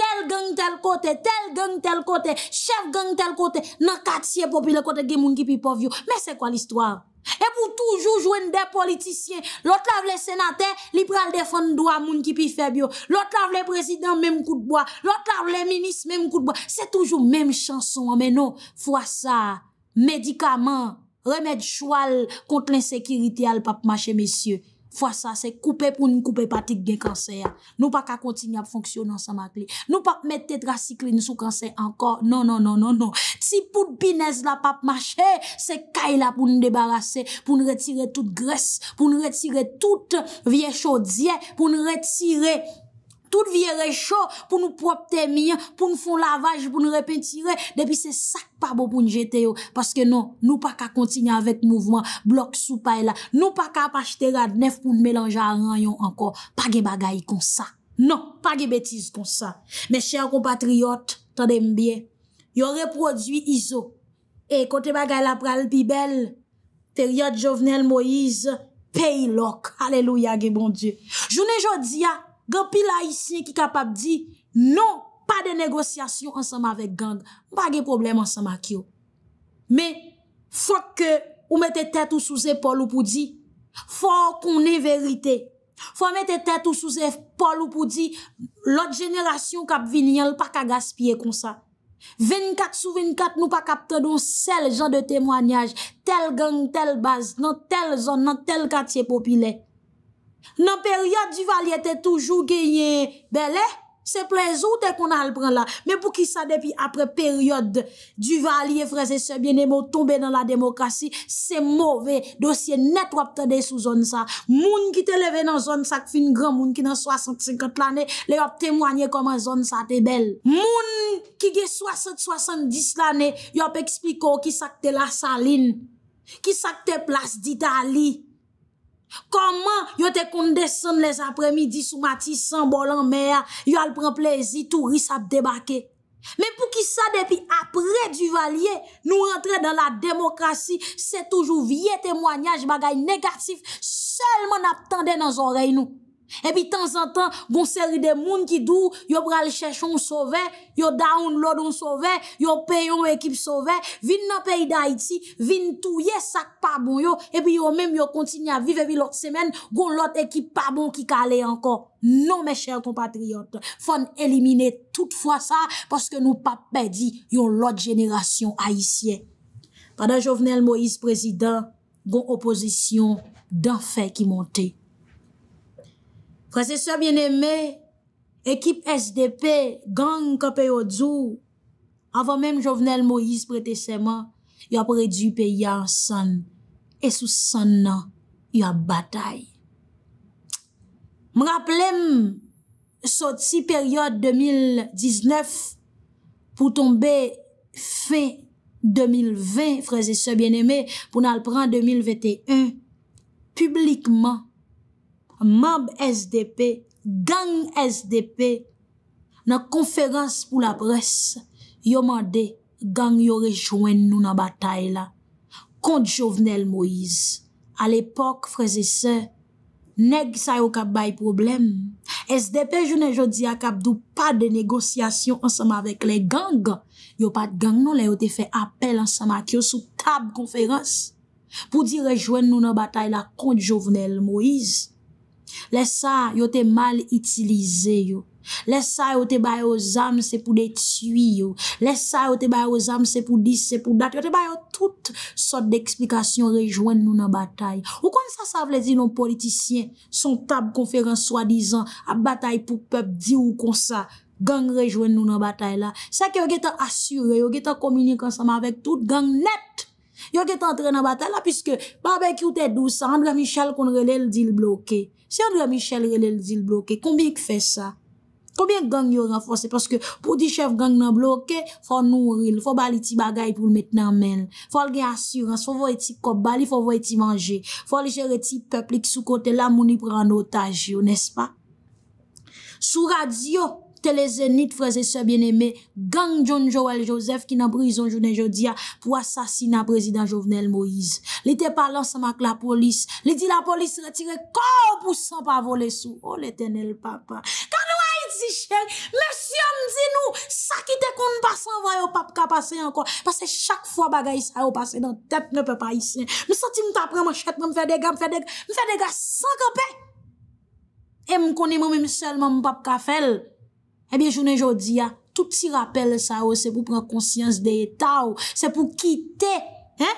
tel gang tel kote, tel gang tel kote, chef gang tel kote, nan katiye popile kote gen moun ki pipov yo. Men se kwa l'histoire? E pou toujou jwen de politisyen Lot la vle senate, lipral defan do a moun ki pi febio Lot la vle prezident, menm koutboa Lot la vle minis, menm koutboa Se toujou menm chanson, menm nou Fwa sa, medikaman, remèd chwal Kont l'insekiriti al pap mache, mesye Fwa sa se koupe pou nou koupe patik gen kanser. Nou pa ka kontiny ap fonksyonan sa mat li. Nou pa mè tetracikline sou kanser ankor. Non, non, non, non, non. Ti pout binez la pa mache, se kaye la pou nou debarase. Pou nou retire tout gres. Pou nou retire tout viecho diye. Pou nou retire... Tout viye rechou pou nou prop temi, pou nou fon lavaj, pou nou repentire. Depi se sak pa bo pou nou jetè yo. Paske non, nou pa ka kontinye avèk mouvman, blok sou pa e la. Nou pa ka apach tè rad, nef pou nou mélange a ran yon anko. Pa ge bagay kon sa. Non, pa ge betiz kon sa. Mè chèro patriyot, tè dembyè, yon reproduy izo. E kote bagay la pral pi bel, teriyot jovenel moiz, pey lok. Aleluya ge bon die. Jounè jò diya, Gan pil la isye ki kap ap di, non, pa de negosyasyon ansama vek gang, mpa ge problem ansama kyo. Me, fwa ke ou mette tet ou souze pol ou pou di, fwa konen verite. Fwa mette tet ou souze pol ou pou di, lote jenerasyon kap vinye l pa ka gaspye kon sa. 24 sou 24 nou pa kap tadan sel jan de temwanyaj, tel gang, tel baz, nan tel zon, nan tel katye popile. Nan peryode Duvali ete toujou genyen belè, se plezoutè kon al pren la. Men pou ki sa depi apre peryode Duvali e freze se biene mou tombe nan la demokrasi, se move dosye net wap tade sou zon sa. Moun ki te leve nan zon sa ki fin gran moun ki nan 65 lanè, le wap temwanyè koman zon sa te bel. Moun ki ge 67-70 lanè, yop ekspliko ki sakte la salin, ki sakte plas di tali. Koman yo te konde son les apremi di sou mati san bolan mea, yo al pren plezi tou ris ap debake. Men pou ki sa depi apre du valye nou rentre dan la demokrasi, se toujou vie temwanyaj bagay negatif, selman ap tende nan zorey nou. Epi tan zan tan, goun seri de moun ki dou, yo pral chèchon ou sove, yo daoun lòd ou sove, yo peyon ekip sove, vin nan peyi da iti, vin touye sak pabou yo, epi yo menm yo kontini a vive bi lot semen, goun lot ekip pabou ki kale ankon. Non me chèr ton patriote, fon elimine tout fwa sa, paske nou pa pedi yon lot jenerasyon haisyen. Pada Jovenel Moïse prezident, goun oposisyon dan fè ki montè. Frase sebyen eme, ekip SDP, gang kapè yo dzou, avan menm jovenel Moïse prete seman, yo predupe yansan, e sou sanan, yo batay. M raplem soti peryod 2019 pou tombe fe 2020, frase sebyen eme, pou nan l pran 2021, publikman. Mab SDP, gang SDP, na konferans pou la pres, yo mande gang yo rejwen nou na batay la. Kont Jovenel Moïse, al epok freze se, neg sa yo kap bay problem. SDP jounen jodi a kap dou pa de negosyasyon ansama vek le gang. Yo pat gang nou le yo te fe apel ansama ki yo sou tab konferans pou di rejwen nou na batay la kont Jovenel Moïse. Lesa yo te mal itilize yo Lesa yo te bayo zan se pou detui yo Lesa yo te bayo zan se pou dis se pou dat Yo te bayo tout sot de eksplikasyon rejwen nou nan batay Ou kon sa sa vle di nou politisyen Son tab konferans swadizan A batay pou pep di ou kon sa Gang rejwen nou nan batay la Sa ki yo gete asure Yo gete komunik ansama vek tout gang net Yo gete antre nan batay la Piske babek yo te dou sa Andou la michal kon relel dil bloke Se yon dwe Michel Renel zil bloke, konbien k fe sa? Konbien gang yon renfose? Paske pou di chev gang nan bloke, fò nou ril, fò bali ti bagay pou l'met nan men. Fò al gen asurans, fò vali ti kop bali, fò vali ti manje. Fò al gen re ti peplik sou kote la mouni pran otaj yo, nes pa? Sou radiyo, Tè le zenit freze se bien eme, gang John Joel Joseph ki nan brison jounen jodia pou asasina prezident Jovenel Moïse. Li te palan sa mak la polis, li di la polis retire kor pou san pa vole sou. O oh, le tenel papa. Kan nou a iti chen, mesyon di nou, sakite kon pasan vay ou pap ka pase yon kon. Pase chak fwa bagay sa yon pase, nan tep ne pe pa isen. Me santi mte apre man chet, me mfe dega, me mfe dega, me mfe dega san ka pe. E mkone mwem mselman mpap ka fel. Ebyen eh jounen jodi ya, tout si rappel sa ou, se pou pren konsyans de etat ou, se pou kite, he?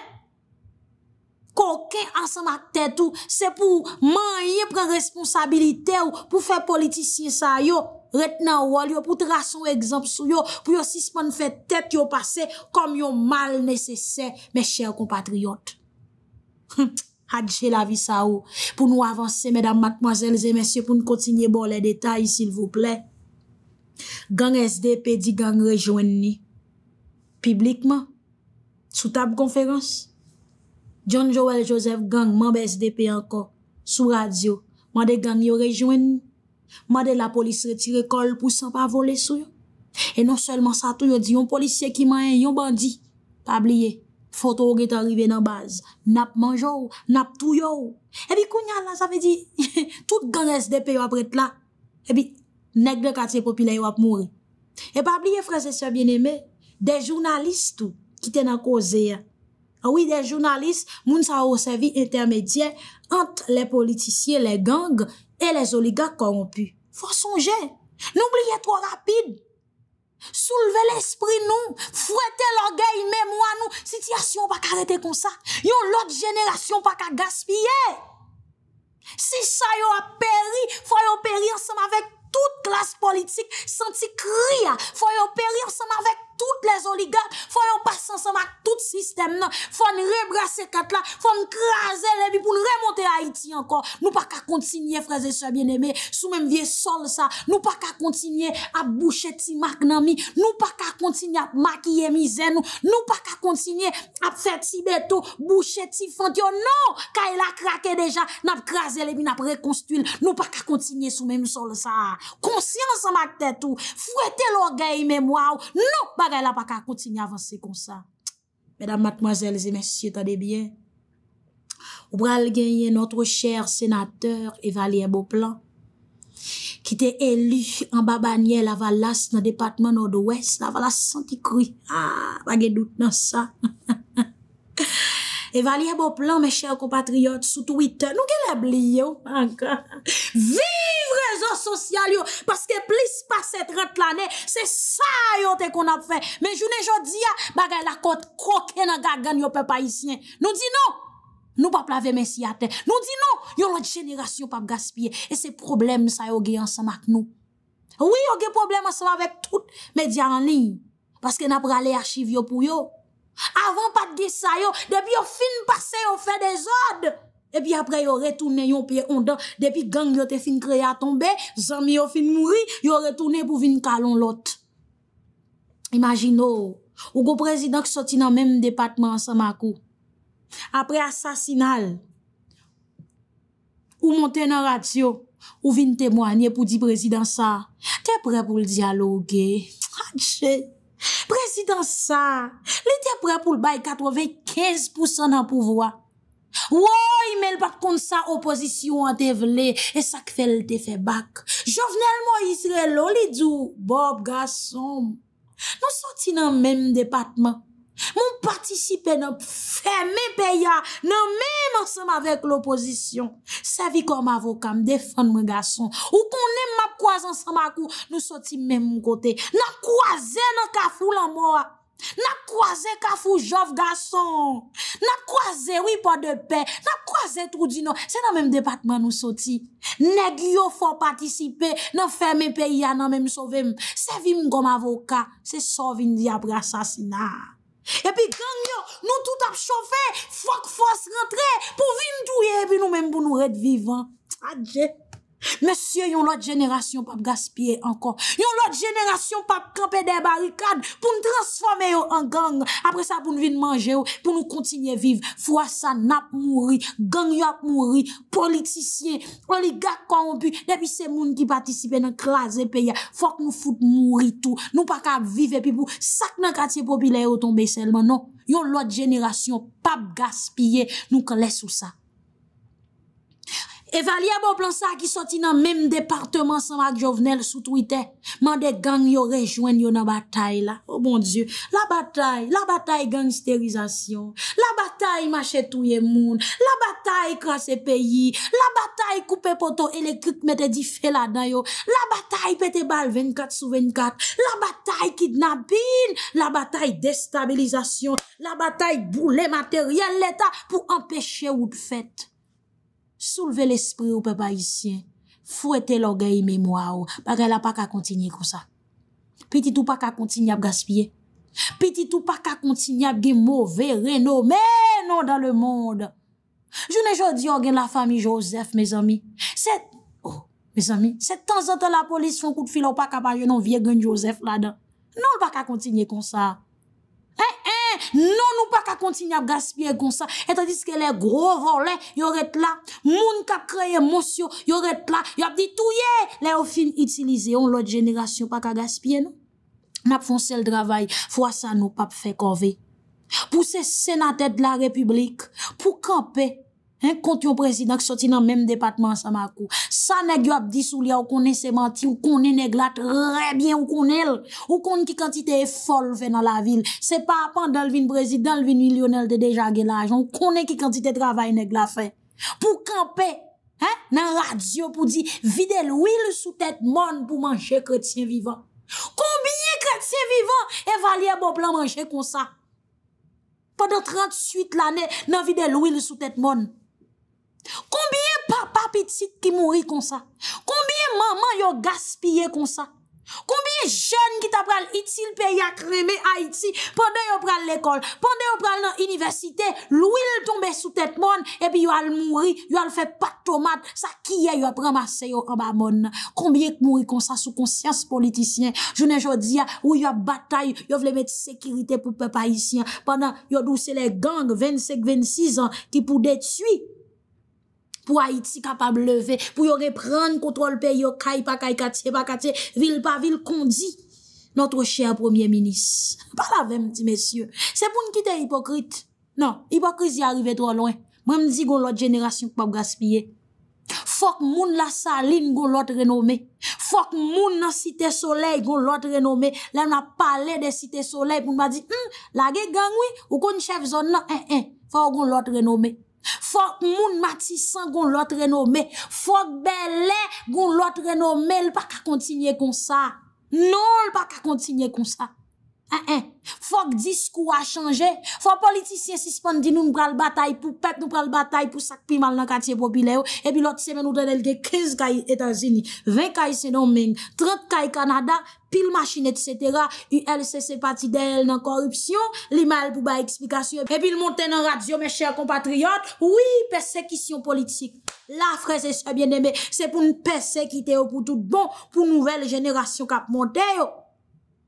Koke ansan ma tete ou, se pou manye pren responsabilite ou, pou fe politisye sa yo, ret nan walyo, pou tra son egzamp sou yo, pou yo sisman fe tete yo pase, kom yo mal nesesen, me chèr kompatriot. Hadje la vi sa ou, pou nou avanse, mèdam, mkman, zèl, zè, mèsyè, pou nou kontinye bo le detay, s'il vous plè. Gang SDP di gang rejwen ni, publikman, sou tab konferans, John Joel Joseph gang, mab SDP anko, sou radyo, made gang yo rejwen ni, made la polis retire kol pou sa pa vole sou yo, e non selman sa tou yo di, yon polisye ki mayen, yon bandi, pa bliye, foto ou gete arrive nan baz, nap manjou, nap tou yo, e bi kou nyal la, sa ve di, (laughs) tout gang SDP yo apret la, e bi, Nèk blè katè popilè yo ap mouri. E pa bliye freze se bienemè, de jounalistou ki tena koze. Ah Ouwi de jounalist, moun sa ousevi intermedyen ant le politisye, le gang, e le zoliga korompu. Fwa sonje, l'oublie tro rapide. Souleve l'esprit nou, fwete l'orgèy mèmou anou. Siti asyon pa karete kon sa. Yon lot jenèrasyon pa ka gaspye. Si sa yo ap peri, fwa yo peri ansèm avèk Tout glas politik san ti kriya foy operyansan ma vek tout non. les oligar, foyon pasan sa mak tout sistem nan, foyon rebrase kat la, foyon kraze lebi pou nou remonte Haiti anko, nou pa ka kontinye fraze se bieneme, sou menm vie sol sa, nou pa ka kontinye ap bouchet si mak nan mi, nou pa non. ka kontinye ap mak yemi zen nou, nou pa ka kontinye ap fet si beto, bouchet si fantio nou, kaya la krake deja nap kraze lebi, nap rekonstil nou pa ka kontinye sou menm sol sa konsyans sa mak tetou, fwete lor gayi memwa ou, nou pa non, ge la pa ka kontine avanse kon sa. Medan matmozèles e mèsyè, ta de byen. Ou pral genye notre chèr sénateur Evalie Boplant ki te elu an babanye la valas nan depatman ou do ouest la valas santi koui. A, ah, bagè dout nan sa. (laughs) E vali e bo plan, me chèl komatriot, sou Twitter, nou gen le bli yo. Viv rezon sosyal yo, paske plis paset ret lanen, se sa yo te kon ap fè. Men jounen jodi ya, ah, bagay lakot, krokè nan gaggan yo pe paisyen. Nou di non. nou, nou pap lave men si ate. Nou di nou, yon lot jeneras yo pap gaspye. E se problem sa yo gen ansam ak nou. Ouye, yo gen problem ansam avèk tout medyan li, paske nap rale yachiv yo pou yo. Avon pat gisa yo, depi yo fin pase yo fe dezod. Epi apre yo retoune yon pe yon dan, depi gang yo te fin kreya tombe, zanmi yo fin mouri, yo retoune pou vin kalon lot. Imagino, oh. ou go prezident ki soti nan menm depatman an sa makou. Apre asasinal, ou monte nan rasyon, ou vin temwanyen pou di prezident sa. Kè pre pou l diyaloge? Adjè! Ah, Prezident sa, li te pre pou l'bay kato vey 15% nan pouvoa. Woy, mel pat kon sa opozisyon te vle, e sak fel te fe bak. Jovnel mo isre loli djou, Bob Gassom, non soti nan menm depatman. Mwen patisipe nan fèmè peya nan mèm ansem avèk l'oposisyon. Sevi kom avokam, defan mwen gason. Ou konen map kwa zan san makou, nou soti mèm mwen kote. Nan kwa zè nan kafou la mò. Nan kwa zè kafou jov gason. Nan kwa zè wipo de pe. Nan kwa zè trou di nou. Se nan mèm depatman nou soti. Nè gyo fò patisipe nan fèmè peya nan mèm sove mwen. Sevi mwen kom avokam, se sove mwen di apre asasina. E pi gang yo, nou tout ap chofe, fok fos rentre, pou vin douye, e pi nou menm pou nou et vivant. Adjè! Mesye yon lote jenerasyon pap gaspye ankon Yon lote jenerasyon pap krepe de barikad Poun transforme yo an gang Apre sa pou nou vin manje yo Poun nou kontinye viv Fwa sa nap mouri, gang yo ap mouri Politisyen, oligak kwa wopu Depi se moun ki patisipe nan klaze peye Fwa k nou foute mouri tou Nou pa ka vive pipou Sak nan katye popile yo tombe selman non. Yon lote jenerasyon pap gaspye Nou kles ou sa E valye bo plan sa ki soti nan menm departement san ak jovenel sou tu ite. Man de gang yo rejwen yo nan batay la. O oh, bon diyo. La batay. La batay gangsterizasyon. La batay machetouye moun. La batay kras e peyi. La batay koupe poto elekrik mette di fe la dan yo. La batay pete bal 24 sou 24. La batay kidnabin. La batay destabilizasyon. La batay boule materyel leta pou empeshe ou d'fet. souleve l'espri ou pe pa isyen, fwete logay mèmwa ou, bagè la pa ka kontinye kon sa. Petit ou pa ka kontinye ap gaspye, petit ou pa ka kontinye ap genmove renou, menon dan le moun. Jounen jodi ou gen la fami Joseph, mes ami, set, oh, mes ami, set tanzantan la polis foun kout filo pa ka baye non vie gen Joseph la dan. Non pa ka kontinye kon sa. Eh, eh, Non nou pa ka kontinye ap gaspye kon sa Etadiske le grovor le yon ret la Moun ka kreye monsyo yon ret la Yon ap di touye le ou fin itilize On lot jenerasyon pa ka gaspye nou Nap fonse l dravay Fwa sa nou pap fe kove Pou se senatet la republik Pou kampe Kont yon prezident ki soti nan menm depatman sa makou. Sa ne gyo ap disou liya ou konen se manti ou konen negla trebyen ou konen el. Ou konen ki kantite e fol fe nan la vil. Se pa apan dalvin prezident, dalvin milionel de deja gelaj. Ou konen ki kantite travay negla fe. Pou kampe nan radyo pou di, vide lwil sou tet mon pou manche kretien vivan. Kombiye kretien vivan e valye bo plan manche kon sa? Pa de 38 lwil nan vide lwil sou tet mon. Koumbye papa pitit ki mouri konsa? Koumbye maman yo gaspye konsa? Koumbye jen ki ta pral itil pe ya kreme Haiti pande yo pral l'ekol, pande yo pral nan universite l'ouil tombe sou tet moun epi yo al mouri, yo al fe patomad sa kiye yo pramase yo kama moun Koumbye ki mouri konsa sou konsyans politisyen jounen jodi ya ou yo batay yo vle met sekirite pou pe paisyen pandan yo douse le gang 25-26 an ki pou detuy pou Haïti kapab leve, pou yore pren kontrol pe yo, kay pa kay, kate pa kate, vil pa vil kondi, noto chè premier-ministre. Par la ve mdi, mesye. Se pou n'kite hipokrit, nan, hipokrit yi arrive drou lwen. Mwen mdi goun lot jenerasyon kwa mga spye. Fok moun la salin goun lot renome. Fok moun la site solei goun lot renome. Lè mna pale de site solei pou mba di, m, lage gangwe, ou kon chèf zon nan, en, en, fò goun lot renome. Fok moun matisan goun lot reno me, fok belè goun lot reno me, l pa ka kontinye kon sa, nou l pa ka kontinye kon sa. Eh, eh, fok diskou a chanje, fok politisyen sispon di nou nou pral batay pou pep nou pral batay pou sakpimal nan katye popile yo E pi lot semen ou den elke 15 kay Etan Zini, 20 kay Senon men, 30 kay Kanada, pil machine etc U el se se pati den el nan korupsyon, li mal pou bay eksplikasyon E pi l monten nan radyo me chèr kompatriyot, oui persekisyon politik La fre se se bien eme, se pou nou persekite yo pou tout bon, pou nouvel jeneration kap monte yo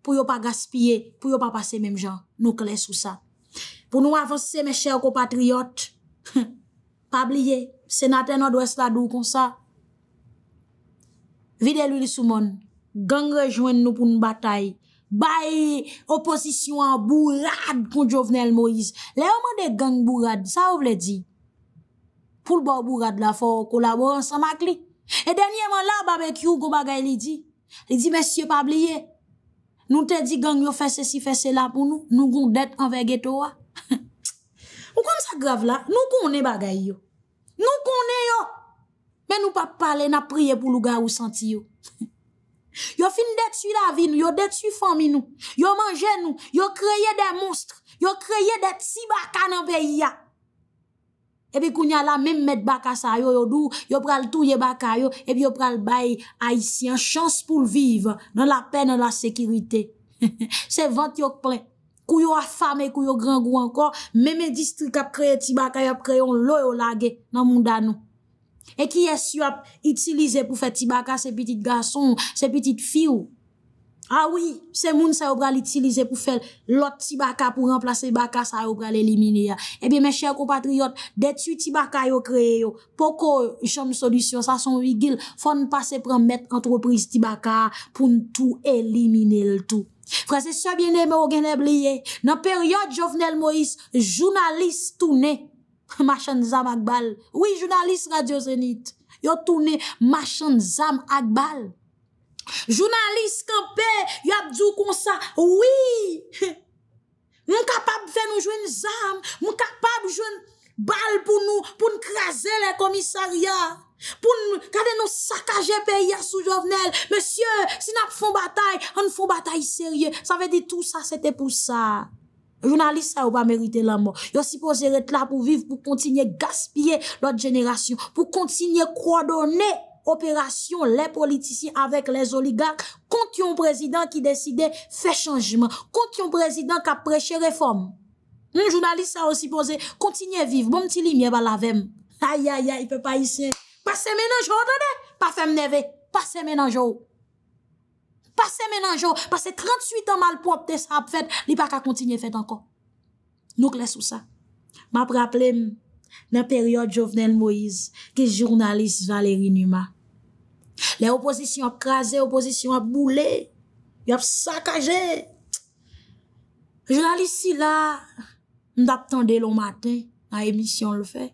pou yo pa gaspye, pou yo pa pase mem jan, nou kles ou sa. Pou nou avanse me chèw ko patriot, (laughs) pa bliye, senate nou dwe sladou kon sa. Vide loulisoumon, gang rejoen nou pou nou batay, baye oposisyon an bourad kon Jovenel Moïse. Le ouman de gang bourad, sa ou vle di? Poul bo bourad la for kolaboran sa makli. E denye man la, babek you go bagay li di. Li di, mesye pa bliye, Nou te di gang yo fese si fese la pou nou, nou goun det anvege towa. (laughs) Ou kon sa grav la, nou kon ne bagay yo. Nou kon ne yo, men nou pa pale na priye pou luga ou santi yo. (laughs) Yo fin det su la vi nou, yo det su fami nou, yo manje nou, yo kreye de monstre, yo kreye de tsi baka nan peyi ya. epi kou nya la mem met baka sa yo yo dou, yo pral touye baka yo, epi yo pral bay aisyen, chans pou l viv, nan la pen nan la sekirite. (laughs) Se vant yo kpre, kou yo a fam e kou yo grangou ankon, meme distrik ap kreye ti baka yo, ap kreyon lo yo lage nan moun danon. E ki yes yo ap itilize pou fe ti baka se petit gason, se petit fi ou, Awi, ah se moun sa yo pral itilize pou fel lot ti baka pou remplase baka sa yo pral elimine ya. Ebi eh men chèrkou patriot, detu ti baka yo kreye yo. Poko yon solusyon, sa son wigil fon pase pran met antropriz ti baka pou n'tou elimine l'tou. Fransè sobyenè mè ou genè bliye, nan peryode Jovenel Moïse, jounalist toune. (laughs) Machan zam akbal. Ou yon jounalist radyo zenit, yo toune machan zam akbal. Jounalist, kampe, yo ap djou konsa Ouwi Mwen (laughs) kapab fè nou jwen zan Mwen kapab jwen bal pou nou Pou nou krasè lè komissaryan Pou nou kade nou sakajè pe yè sou jovnel Mèsyè, sin ap fon batay An fon batay serye Sa vè di tout sa, setè pou sa Jounalist, sa yo pa merite la mò Yo si pose ret la pou viv Pou kontinye gaspye lòt jenerasyon Pou kontinye kwa donè operasyon lè politisi avèk lè oligak, kont yon prezidant ki deside fè chanjman, kont yon prezidant ka preche reform. Moun jounalist sa osipose, kontinye vive, bom ti li mye balavem. Ayayay, i pè pa yise. Pase menanjou, pa fem neve, pase menanjou. Pase menanjou, pase 38 an malprop te sa ap fèt, li pa ka kontinye fèt ankon. Nouk lè sou sa. Ma praplem, nan peryode jovenen Moïse, ki jounalist Valérie Numa, Le oposisyon ap kaze, oposisyon ap boule Yop sakaje Jou lalisi la Mdap tande lomaten Nan emisyon lfe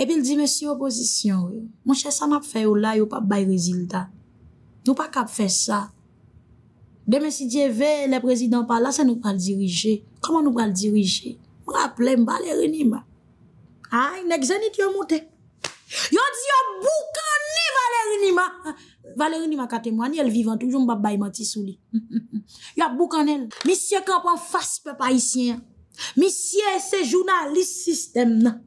Epil di msye oposisyon Mwen chesa nap fe ou oh la Yop ap bay rezilda Nou pa kap fe sa Deme si diye ve le prezident pala Se nou pal dirije Koman nou pal dirije Mwa ap lem bal erini ma Ay, ah, nek zanit yon monte Yon di yon boukan Valery Nima Valery Nima kate mwani el vivant Toujoun mba bayman ti souli Yabou kanel Misye kapan fass pe paisyen Misye se jounalist sistem nan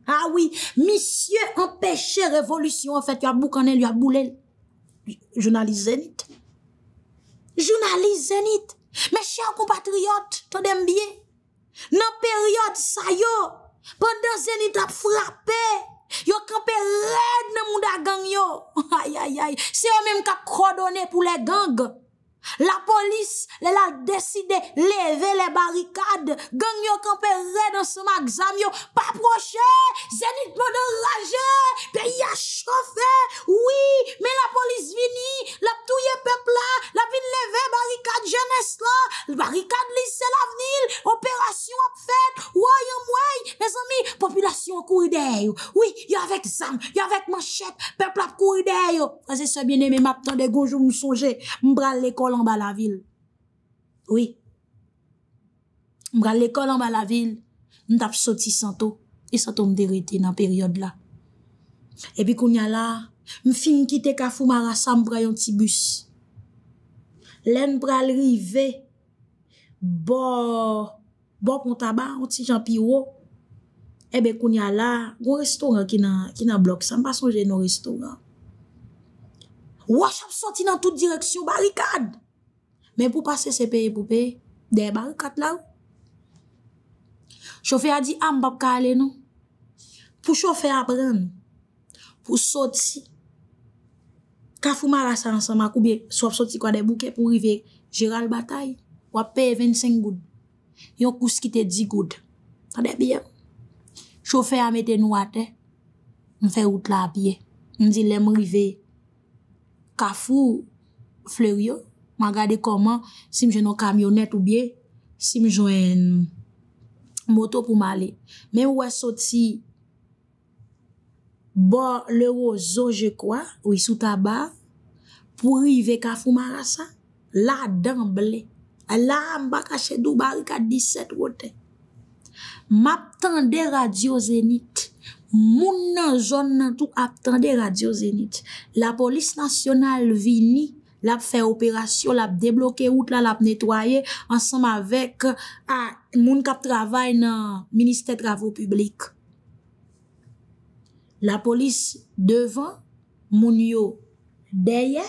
Misye empèche Revolution Yabou kanel yaboulèl Jounalist Zenit Jounalist Zenit Mesye akou patriyot Nan peryot sayo Pendan Zenit ap frape Yo kape red nan moun da gang yo Ayayay (laughs) Se yo menm ka krodone pou le gang la polis lè la deside leve lè barikad gang yo kapere dan sema gsam yo paproche zenit mou de raje pe yachefe, wii men la polis vini, lap tou ye pepla lap in leve barikad genes la, barikad lise lè la venil, operasyon ap fet woye mwoye, me zami populasyon kou ideyo, wii yo avèk zam, yo avèk man chep pepla ap kou ideyo, wazè se bine mè map tan de gojou msouje, mbral lè kol an ba la vil. Oui. Mbra l'ekol an ba la vil, nou tap soti santo, e sato mderite nan peryode la. Ebi kounya la, mfi mkite kafou marasam mbra yon ti bus. Len mbra l'rive, bo, bo kontaba, yon ti jan piwo, ebi eh kounya la, yon restoran ki nan blok, sa mpa sonje yon restoran. Wach ap soti nan tout direksyon, barikad! Men pou pase se peye pou peye, debar kat la ou. Chofè a di am pap kalen nou. Pou chofè a pran, pou soti, kafou mar asansan, makoube, swap soti kwa de bouke pou rive, jiral batay, wap peye 25 goud. Yon kous kite 10 goud. A de bie. Chofè a mette nou ate, mfe out la bie. Mdi lem rive, kafou, flew yo, Mwa gade koman, si mjwen nou kamyonet ou bie, si mjwen moto pou mwale. Men wè soti, bor lè wò zo je kwa, wè sou taba, pou rive ka fou marasa, la damble. La mba kache dou bari ka diset wote. M ap tende radio zenit. Moun nan joun nan tou ap tende radio zenit. La polis nasyonal vini, la ap fè operasyon, la ap deblokè out la, la ap netwaye, ansanm avèk moun kap travay nan Ministè Travò Publèk. La polis devan, moun yo deyè,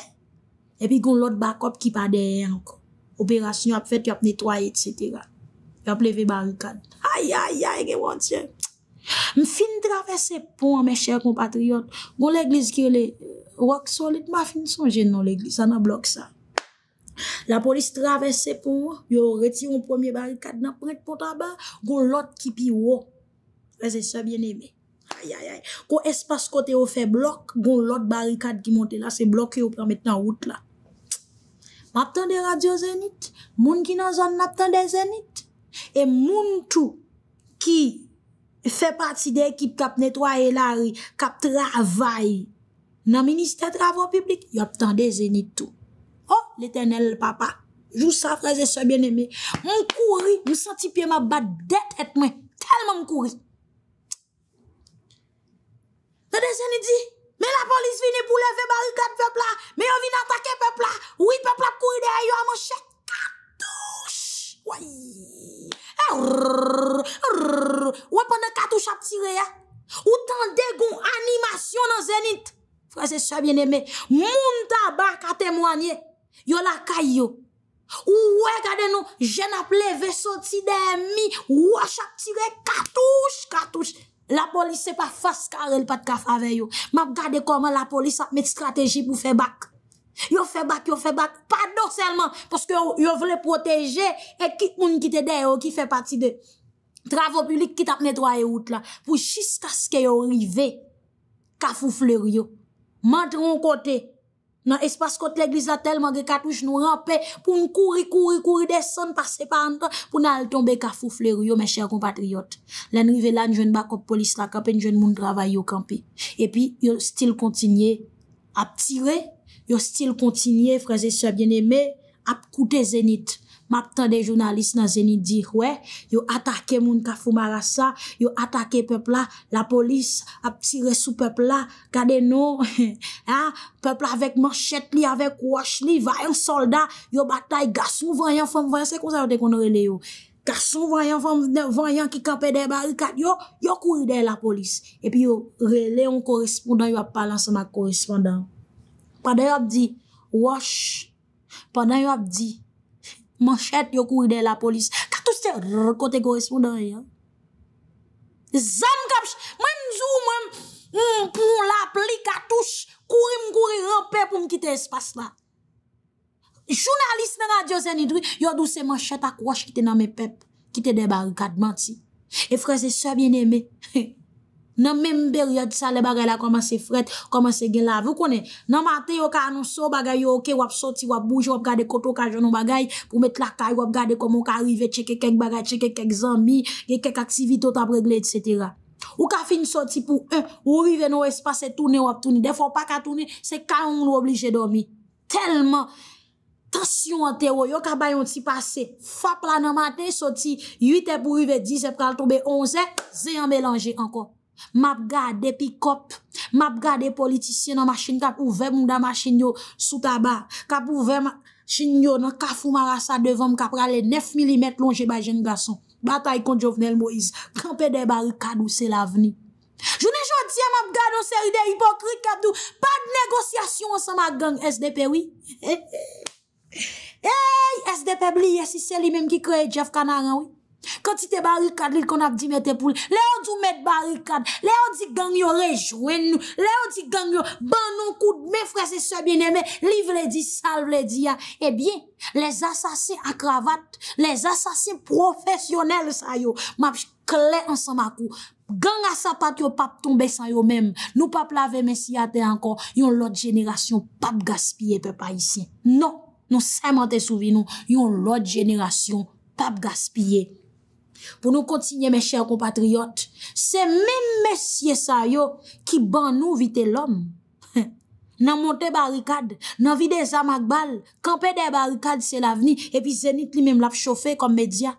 epi goun lot bakop ki pa deyè anko. Operasyon ap fèt, yo ap netwaye, etc. Yo ap leve barikad. Ay, ay, ay, genwansye! M fin travesse pou an mè chèr kompatriot Gon lè glis ki lè Wak solit ma fin son jè non, nan lè glis An nan blok sa La polis travesse pou an Yo reti an premier barikad nan prènt pou tabè Gon lot ki pi wò Fèzè sè bien emè Ayayay Kon espas kote yo fè blok Gon lot barikad ki monte la Se blok yo prèmèt nan wout la M aptan de radio zenit Moun ki nan zon n'aptan de zenit E moun tou Ki E fè pati de ekip kap netwaye la ri, kap travay. Nan Ministè travoy publik, yop tan dezenit tout. Oh, l'Etenel papa, jou sa fraze se bien eme. Mon kouri, m senti pie ma bat det et mwen. Telman kouri. Nan dezenit di, men la polis vini pou leve bari kat pepla, men yo vini atake pepla, wè pepla kouri deray yo a monshe. Katosh! Woye! Wè pwende katouche ap tire ya Ou tan degon animasyon nan zenit Fransè soye bienemè Moun ta bak a temwanyè Yo la kay yo Ou wè gade nou Je nap le ve so ti de mi Wè ap tire katouche Katouche La polis se pa fos karel pat kaf ave yo Map gade koman la polis ap met strategi pou fe bak Yo fe bak, yo fe bak, pa do selman Poske yo vle proteje E kit moun ki te de, yo ki fe pati de Travo publik kit ap netwa e out la Po chis tas ke yo rive Kafou fle ryo Mantron kote Nan espas kote l'eglise la telman Ge katouj nou rampè Poun kouri kouri kouri deson Poun al tombe kafou fle ryo Men chèr kon patriyot Len rive lan jwen bakop polis la Kapen jwen moun travay yo kampe E pi yo stil kontinye A ptirè Yo stil kontinye, freze se bieneme, ap koute Zenit. Map tan de jounalist nan Zenit di, kwe, yo atake moun kafou marasa, yo atake pepla, la polis, ap si resou pepla, kade nou, (laughs) pepla avek manchet li, avek kouach li, va en soldat, yo batay gassou vanyan, fom vanyan, se kon sa yote kon re le yo. Gassou vanyan, fom vanyan, ki kampe de barikat, yo kou yode la polis. E pi yo rele yon korespondant, yo ap palan sa ma korespondant. Pandan yo ap di, wosh, pandan yo ap di, manchet yo kouri de la polis, katous te rr kote korespondan yon. Zan kapj, mwen mzou mwen mpon la pli katous, kouri mkouri ron pe pou mkite espas la. Jounalist nan adyozen idri, yo douse manchet ak wosh kite nan me pep, kite debarou kadman ti. E freze sa bien eme, he. (laughs) Nan menm beryad sa le bagay la koman se fret, koman se gen la. Vou konen, nan maten yo ka anonsou bagay yo okey wap soti, wap bouj, wap gade koto kajonon bagay, pou met lakay, wap gade komon ka rive, cheke kek bagay, cheke kek zanmi, kek kek aktivitot ap regle, etc. Ou ka fin soti pou e, ou rive nou espase, toune wap toune, defon pa ka toune, se ka yon ou oblije domi. Telman, tasyon antero, yo ka bayon ti pase, fap la nan maten soti, yu te pou rive, 10 e pral tobe, 11 e, zeyan melange, ankon. Map ga depi kop, map ga depi politisyen nan machin kap ouve mou da machin yo souta ba, kap ouve machin yo nan kafou marasa devon kap rale nef milimet lonje bay jen gason. Bata yi kont Jovenel Moïse, kranpe deba yi kadou se la veni. Jounen jouti ya map ga doseri de hipokrit kap dou, pa de negosyasyon ansan ma gang SDP wii. (laughs) Eyyy, SDP bli, esi seli menm ki kreye Jeff Kanaran wii. Kan ti te baril kad, li kon ak di me te poule. Le ou di ou met baril kad? Le ou di gang yo rejouen nou? Le ou di gang yo ban nou koud me frese se bieneme? Liv le di, salv le di ya? Ebyen, eh le sasase akravat, le sasase profesyonel sayo. Map ch kle ansan makou. Gang asapat yo pap tombe sayo mem. Nou pap lave men si ate anko. Yon lot jeneration pap gaspye pe pa isi. Non, nou seman te souvin nou. Yon lot jeneration pap gaspye. pou nou kontinye mè chèr kompatriyot. Se mè mè siye sa yo, ki ban nou vite lòm. (laughs) Nan monte barikad, nan vide zamak bal, kampe de barikad, se la vni, epi zenit li mèm lap chofe kom media.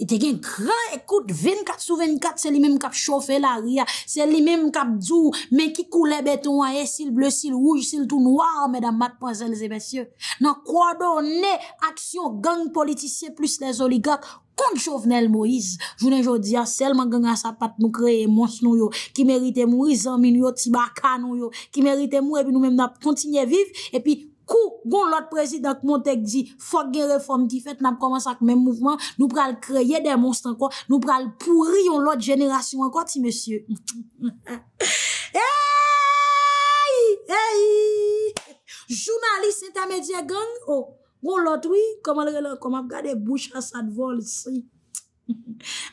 E te gen gran, ekout, 24 sou 24, se li mèm kap chofe la ria, se li mèm kap djou, mè ki koule beton a ye, sil ble, sil wouj, sil tou noua, mè dam mat pan zèl zèmè sye. Nan kwa do ne aksyon gang politisye plus les oligak, Konjou vnel Moïse, jounen joudia, selman gengan sapat nou kreye mons nou yo, ki merite mou, izan min yo, tibaka nou yo, ki merite mou, epi nou menm nap kontinye viv, epi kou gon lot prezident Montek di, fok gen reform ki fet nap koman sak menm mouvman, nou pral kreye den mons tanko, nou pral pouriyon lot jenerasyon anko ti, mesye. (laughs) Eyyy, eyyy, jounalist sènta medye geng o, oh! Goun lot wè, kom e ap gade bouch asad vol si. (laughs)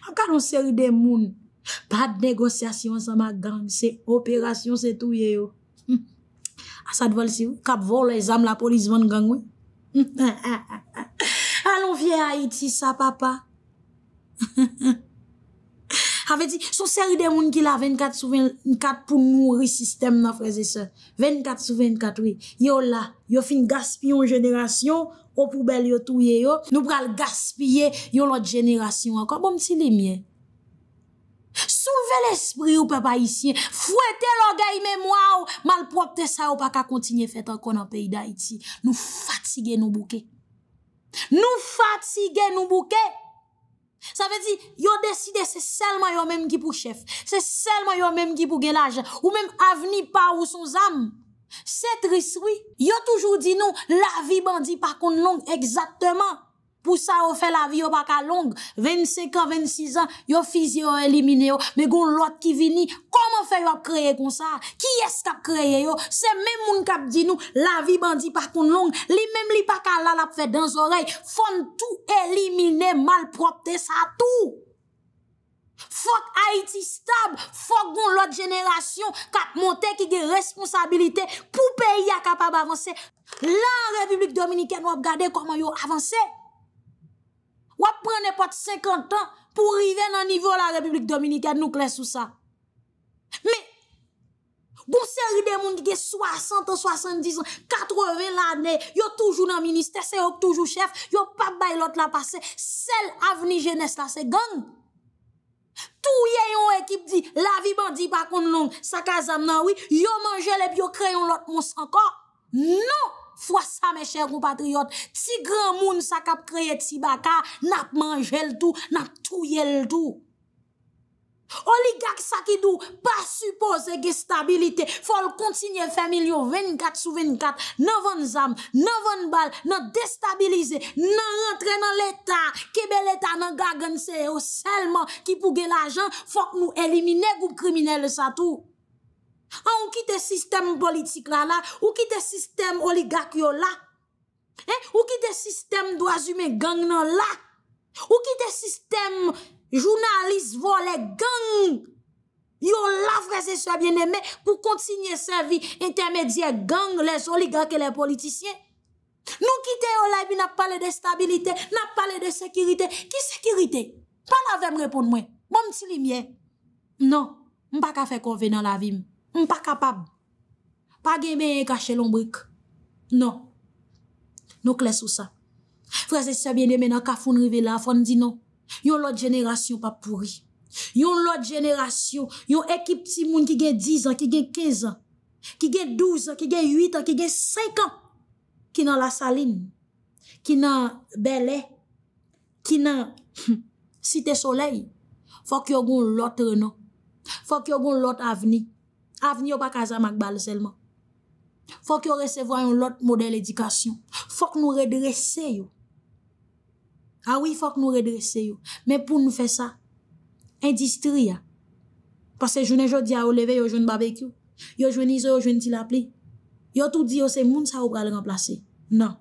Ap gade ou seri de moun. Pat negosyasyon sa ma gang, se operasyon se tou ye yo. Asad (laughs) vol si, kap vol e zam la polis van gang wè. (laughs) Alon vye Haiti sa papa. Avè di, sou seri de moun ki la 24 sou 24 pou nourri sistem nan freze se. 24 sou 24, wè. Yo la, yo fin gaspiyon jenerasyon, opoubel yo touye yo, nou pral gaspiyen yon lot jenerasyon akor, bon ti lèmye. Souve l'espri ou pe pa isyen, fwete lò gèy mè mwa ou, malprop te sa ou pa ka kontinye fèt an kon an pey da iti. Nou fatige nou bouke. Nou fatige nou bouke! Sa ve di yo deside se selman yo menm gi pou chef Se selman yo menm gi pou genaj Ou menm aveni pa ou son zam Se triswi Yo toujou di nou la vi bandi Par konn long egzatman Pou sa ou fe la vi yo baka long, 25 ans, 26 ans, yo fizi yo elimine yo, me goun lot ki vini, koman fe yo ap kreye kon sa? Ki es kap kreye yo? Se men moun kap di nou, la vi bandi parkoun long, li men li baka lal ap fe dans orey, fon tout elimine, mal propte sa tout. Fok Haiti stab, fok goun lot jeneration kap monte ki ge responsabilite, pou peyi a kapab avanse, la republik dominiken wap gade koman yo avanse. Wap prene pat 50 an pou rive nan nivou la Republik Dominikad nou kles sou sa. Me, goun seri de moun di ge 60 an, 70 an, 80 an l'anè, yo toujou nan minister, se yo toujou chef, yo pap bay lot la pase, sel avni jenest la se gang. Tou ye yon ekip di, la vi bandi bakon long, sa kazan nan wii, yo manje lep, yo kreyon lot mons anka, nou! Fwa sa me chèrou patriot, ti gran moun sa kap kreye tsi baka, nap manjel tou, nap touyel tou. Oli gag sakidou, pa suppose ge stabilite, fol kontsigne femil yo 24 sou 24, nan vons am, nan vons bal, nan destabilize, nan rentre nan leta, kebe leta nan gagansè ou selman ki pou gel ajan, fok nou elimine goup kriminele sa tou. An ah, ou ki te sistem politik la la, ou ki te sistem oligak yo la, eh, ou ki te sistem do azume gang nan la, ou ki te sistem jounalist vo le gang, yo la vreze sebyen eme pou kontinye servi intermedye gang les oligak e le politisyen. Nou ki te yo la bi na pale de stabilite, na pale de sekirite. Ki sekirite? Pa la ve mrepon mwen, bon mti li mwen. Non, mpa ka fe konve nan la vim. M pa kapab. Pa gemen e kache lombrek. Non. Nou kles ou sa. Frase sa bine mena kafoun rive la, fon di non. Yon lot jeneration pa pouri. Yon lot jeneration, yon ekip ti moun ki gen 10 an, ki gen 15 an, ki gen 12 an, ki gen 8 an, ki gen 5 an, ki nan la salin, ki nan bele, ki nan site (laughs) solei, fok yon lot re non. Fok yon lot avni. Avni yo pa kaza magbale selman. Fok yo resevwa yon lot model edikasyon. Fok nou redrese yo. Awi fok nou redrese yo. Men pou nou fe sa. Industri ya. Pase jounen jodi a ou leve yo joun babek yo. Yo joun izo yo joun tilap li. Yo tout di yo se moun sa ou pral remplase. Nan.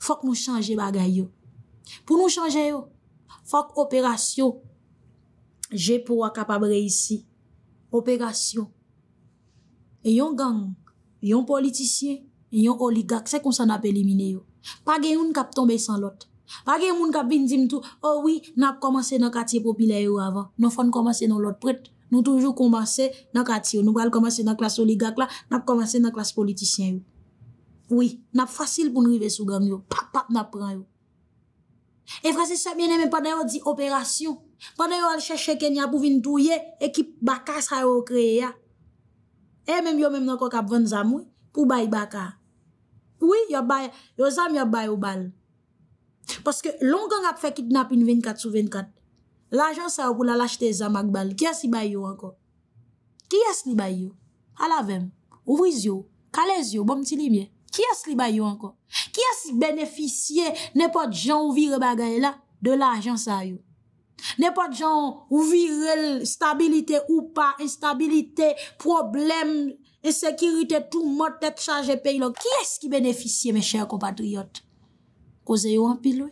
Fok nou chanje bagay yo. Pou nou chanje yo. Fok operasyon. Je pou akapabre isi. Operasyon. E yon gang, yon politisyen, yon oligak, se kon sa nap elimine yo. Pa gen yon kap tombe san lot. Pa gen yon kap bindim tou, oh oui, nap komanse nan katiye popilay yo avan. Nan fwane komanse nan lot pret. Nou toujou komanse nan katiye yo. Nou bal komanse nan klas oligak la, nap komanse nan klas politisyen yo. Oui, nap fasil pou nou ive sou gang yo. Pap, pap, nap pran yo. E frase sep mene men, padan yo di operasyon. Padan yo al chèche kenya pou vin tou ye, ekip bakas a yo kreye ya. E menm yo menm nan kon kap ven zam wou pou bayi baka. Wou yon zam yon bayi wou bal. Paske longan ap fe kitnap yon 24 sou 24. L'ajans a yo pou la lachte zam ak bal. Ki as li bayi wou ankon? Ki as li bayi wou? A la vem, ouvri zyo, kalez yo, bom ti li mye. Ki as li bayi wou ankon? Ki as li beneficye nepot jan ouvri bagay la de l'ajans a yo? Nè pa djan ou viril, stabilite ou pa, instabilite, problem, e sekirite tou mot tèt chanje pey lo. Ki es ki beneficye, me chèr kompatriot? Koze yo anpilwe,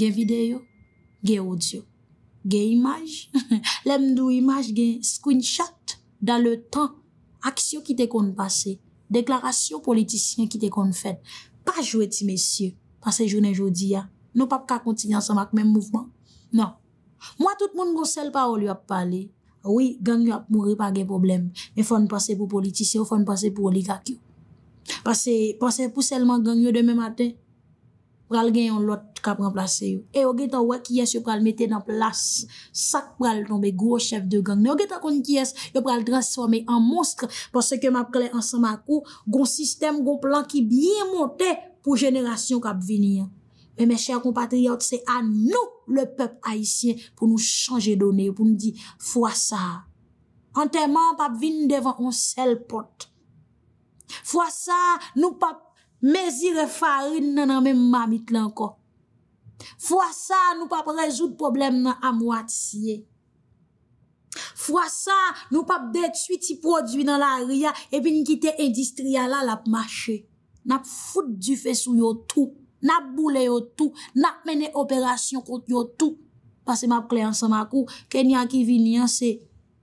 gen videyo, gen audio, gen imaj. (laughs) Lemdou imaj gen screenshot, dan le tan, aksyon ki te konpase, deklarasyon politisyen ki te konfèd. Pa jwè ti, mesye, pa se jounen jwodi ya. Nou pa pka kontinyan sa mak men mouvman. Non. Nan. Mwa tout moun goun sel pa ou li ap pale, woui, gang li ap mouri pa gen problem, men fon pase pou politise, fon pase pou olikak yo. Pase pou selman gang li yo deme maten, pral gen yon lot kap remplase yo. E yo geta wak yes yo pral mette nan plas, sak pral tombe gwo chef de gang. E yo geta kon yes yo pral transforme an monstre pwos se ke map klay ansan makou, goun sistem, goun plan ki byen montè pou jenerasyon kap vini ya. mè eh, mè chèr kompatriot, se an nou le pep haïsien pou nou chanje donè, pou nou di fwa sa. Antèman pap vin devan on sel pot. Fwa sa nou pap mezire farin nan an mè mamit lanko. Fwa sa nou pap rezout problem nan amwad siye. Fwa sa nou pap detuiti prodwi nan la ria epi nkite endistria la lap mache. Nap fout du fèsou yo tout. na poule yo tou, na mene operasyon kont yo tou, pase map kleyansan makou, ke nyan ki vin nyan se,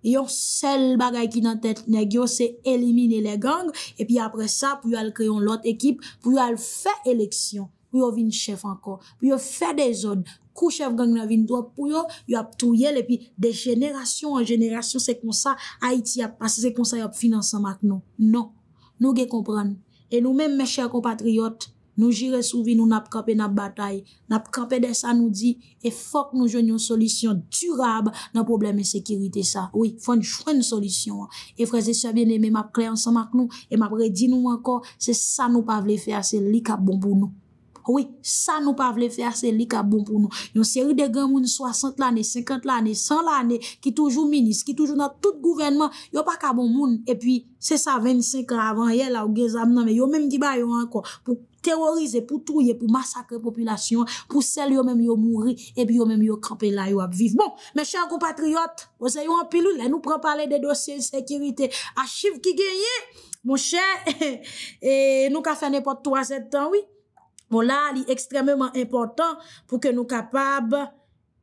yon sel bagay ki nan tet negyo, se elimine le gang, e pi apre sa, pou yo al kreyon lot ekip, pou yo al fe eleksyon, pou yo vin chef anko, pou yo fe de zon, kou chef gang na vin do, pou yo, yo ap tou yel, e pi de jenerasyon an jenerasyon, se konsa, Haiti ap pase, se konsa yo ap finansan mak nou, nou, nou ge kompran, e nou men me chèr kompatriot, Nou jire souvi, nou nap kapè nap batay, nap kapè de sa nou di, e fok nou jwen yon solisyon durab nan probleme sekirite sa. Ouye, fwen chwen solisyon. E freze semen eme map kre ansan mak nou, e map re di nou anko, se sa nou pa vle fè ase likabon pou nou. Ouye, sa nou pa vle fè ase likabon pou nou. Yon seri de gen moun 60 lane, 50 lane, 100 lane, ki toujou minis, ki toujou nan tout gouvenman, yon pa kabon moun. E pi, se sa 25 avan, yon la ou gezam nan, yon menm di ba yon anko, pou terorize pou touye, pou masakre populasyon, pou sel yo menm yo mouri, e bi yo menm yo krepe la yo ap viv. Bon, menchè, akou patriyot, ose yo an pilou, lè nou pran pale de dosye de sekirite. Achiv ki genye, moun chè, (laughs) nou ka fè nèpote 3 etan, oui. Bon, lè, li ekstremèman important pou ke nou kapab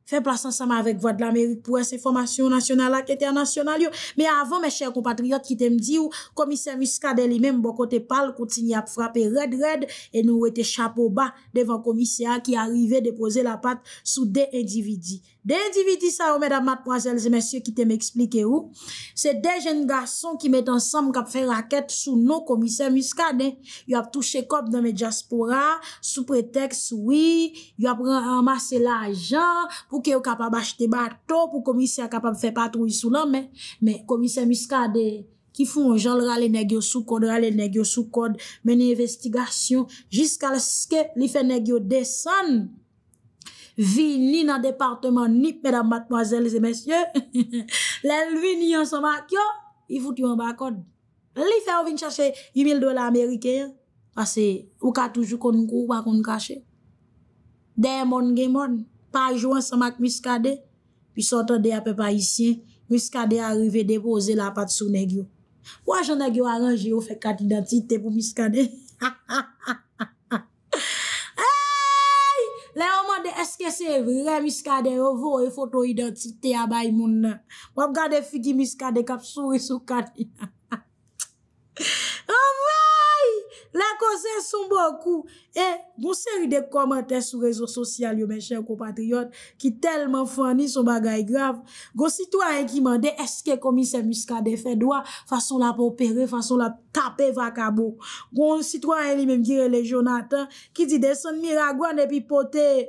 Fè plasan sa mè avèk vòd l'Amerik Pouè, se formasyon nasyonal la kète an nasyonal yo. Mè avon mè chèr kompatriot ki tem di ou, komisyen Muska Deli mè mbo kote pal kontinye ap frape red red e nou wè te chapo ba devan komisyen ki arrivè depose la pat sou de endividi. De individi sa ou mèd ap mat poazèl, zè mèsyè ki te mè eksplike ou, se de jèn gason ki mèt ansanm kap fè rakèt sou nou komisyè muskade. Yo ap touche kop nan mè diaspora, sou preteks wè, yo ap ramase l'ajan pou ki yo kap ap achete bato pou komisyè kap ap fè patrou yisou lan mè. Mè komisyè muskade ki foun jol ralè negyo sou kod, ralè negyo sou kod, meni investigasyon jiska l'ske li fè negyo desanm. Vi ni nan departman (laughs) ni pedan batmwazel se mensyen. Le lwi ni yon samak yo, yi fout yon bakon. Li fe ou vin chache yu mil dola Amerike yon? Pase, ou ka toujou konn kou, wakon kache. Dey moun gen moun, pa yi jou an samak miskade, pi sotan dey apè pa isyen, miskade arive depoze la pat sou negyo. Wajan negyo aranje yo, fe kat identite pou miskade. Ha (laughs) ha ha! se vre miskade yo vo e foto identite ya bay moun nan. Wap gade fik ki miskade kap souri sou kati. Omvay! La konsen sou mbokou. E, goun seri de komante sou rezo sosyal yo men chèw ko patriot ki telman fwani sou bagay grav. Goun sitwany ki mande eske komise miskade fe dwa fason la popere fason la tape vakabo. Goun sitwany li mem gire le Jonathan ki di de son miragwan epi potey.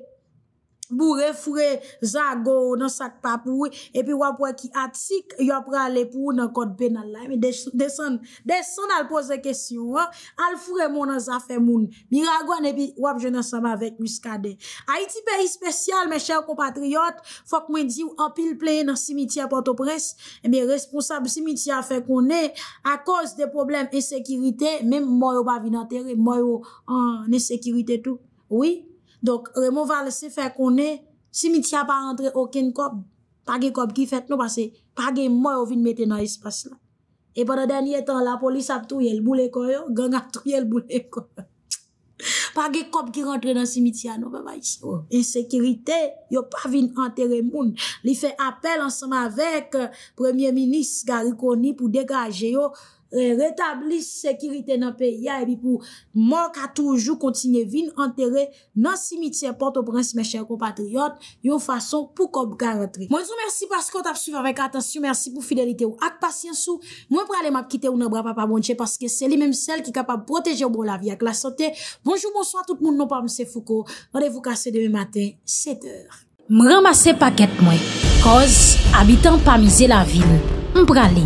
Boure fure zago nan sak pap wè, epi wap wè ki atik, yop rale pou nan kod bè nan la. Mè desan, desan al pose kesyon wè, al fure moun nan zafè moun. Mi ragou an epi wap jè nan sama wèk miskade. A iti peri spesyal, mè chèw kompatriot, fòk mwen diw apil pleye nan simitia patopres, mè responsab simitia fè konè, a kos de problem ensekirite, mèm mòyo bavina tere, mòyo an ensekirite tou. Ouye? Donk, remouval se fè konè, simitya pa rentre okèn kob. Pagè kob ki fèt nou, pasè, pagè mò yo vin metè nan espas la. E podè dènyè tan la polis ap tou yè l'boulè kon yo, ganga tou yè l'boulè kon yo. (laughs) Pagè kob ki rentre nan simitya nou, fe may sou. Oh. En sekirite, yo pa vin anterè moun. Li fè apel ansèm avèk, premiè minis ga rikoni pou degajè yo. retabli sekirite nan pe ya e bi pou mwen ka toujou kontine vin anterre nan simitien Port-au-Prince, mè chèrkou patriot yon fason pou kob garantri. Mwen sou mersi paskot ap suf avèk atensyon, mersi pou fidelite ou ak pasyensou. Mwen pralè m ap kite ou nan bra pa pa mounche paske se li mèm sel ki kapab proteje ou bou la vi ak la sante. Bonjou, moun soa, tout moun non pa mse foukou. Wanevou kase demè matè setèr. Mwen ramase paket mwen. Koz, abitan pa mize la vil. Mwen pralè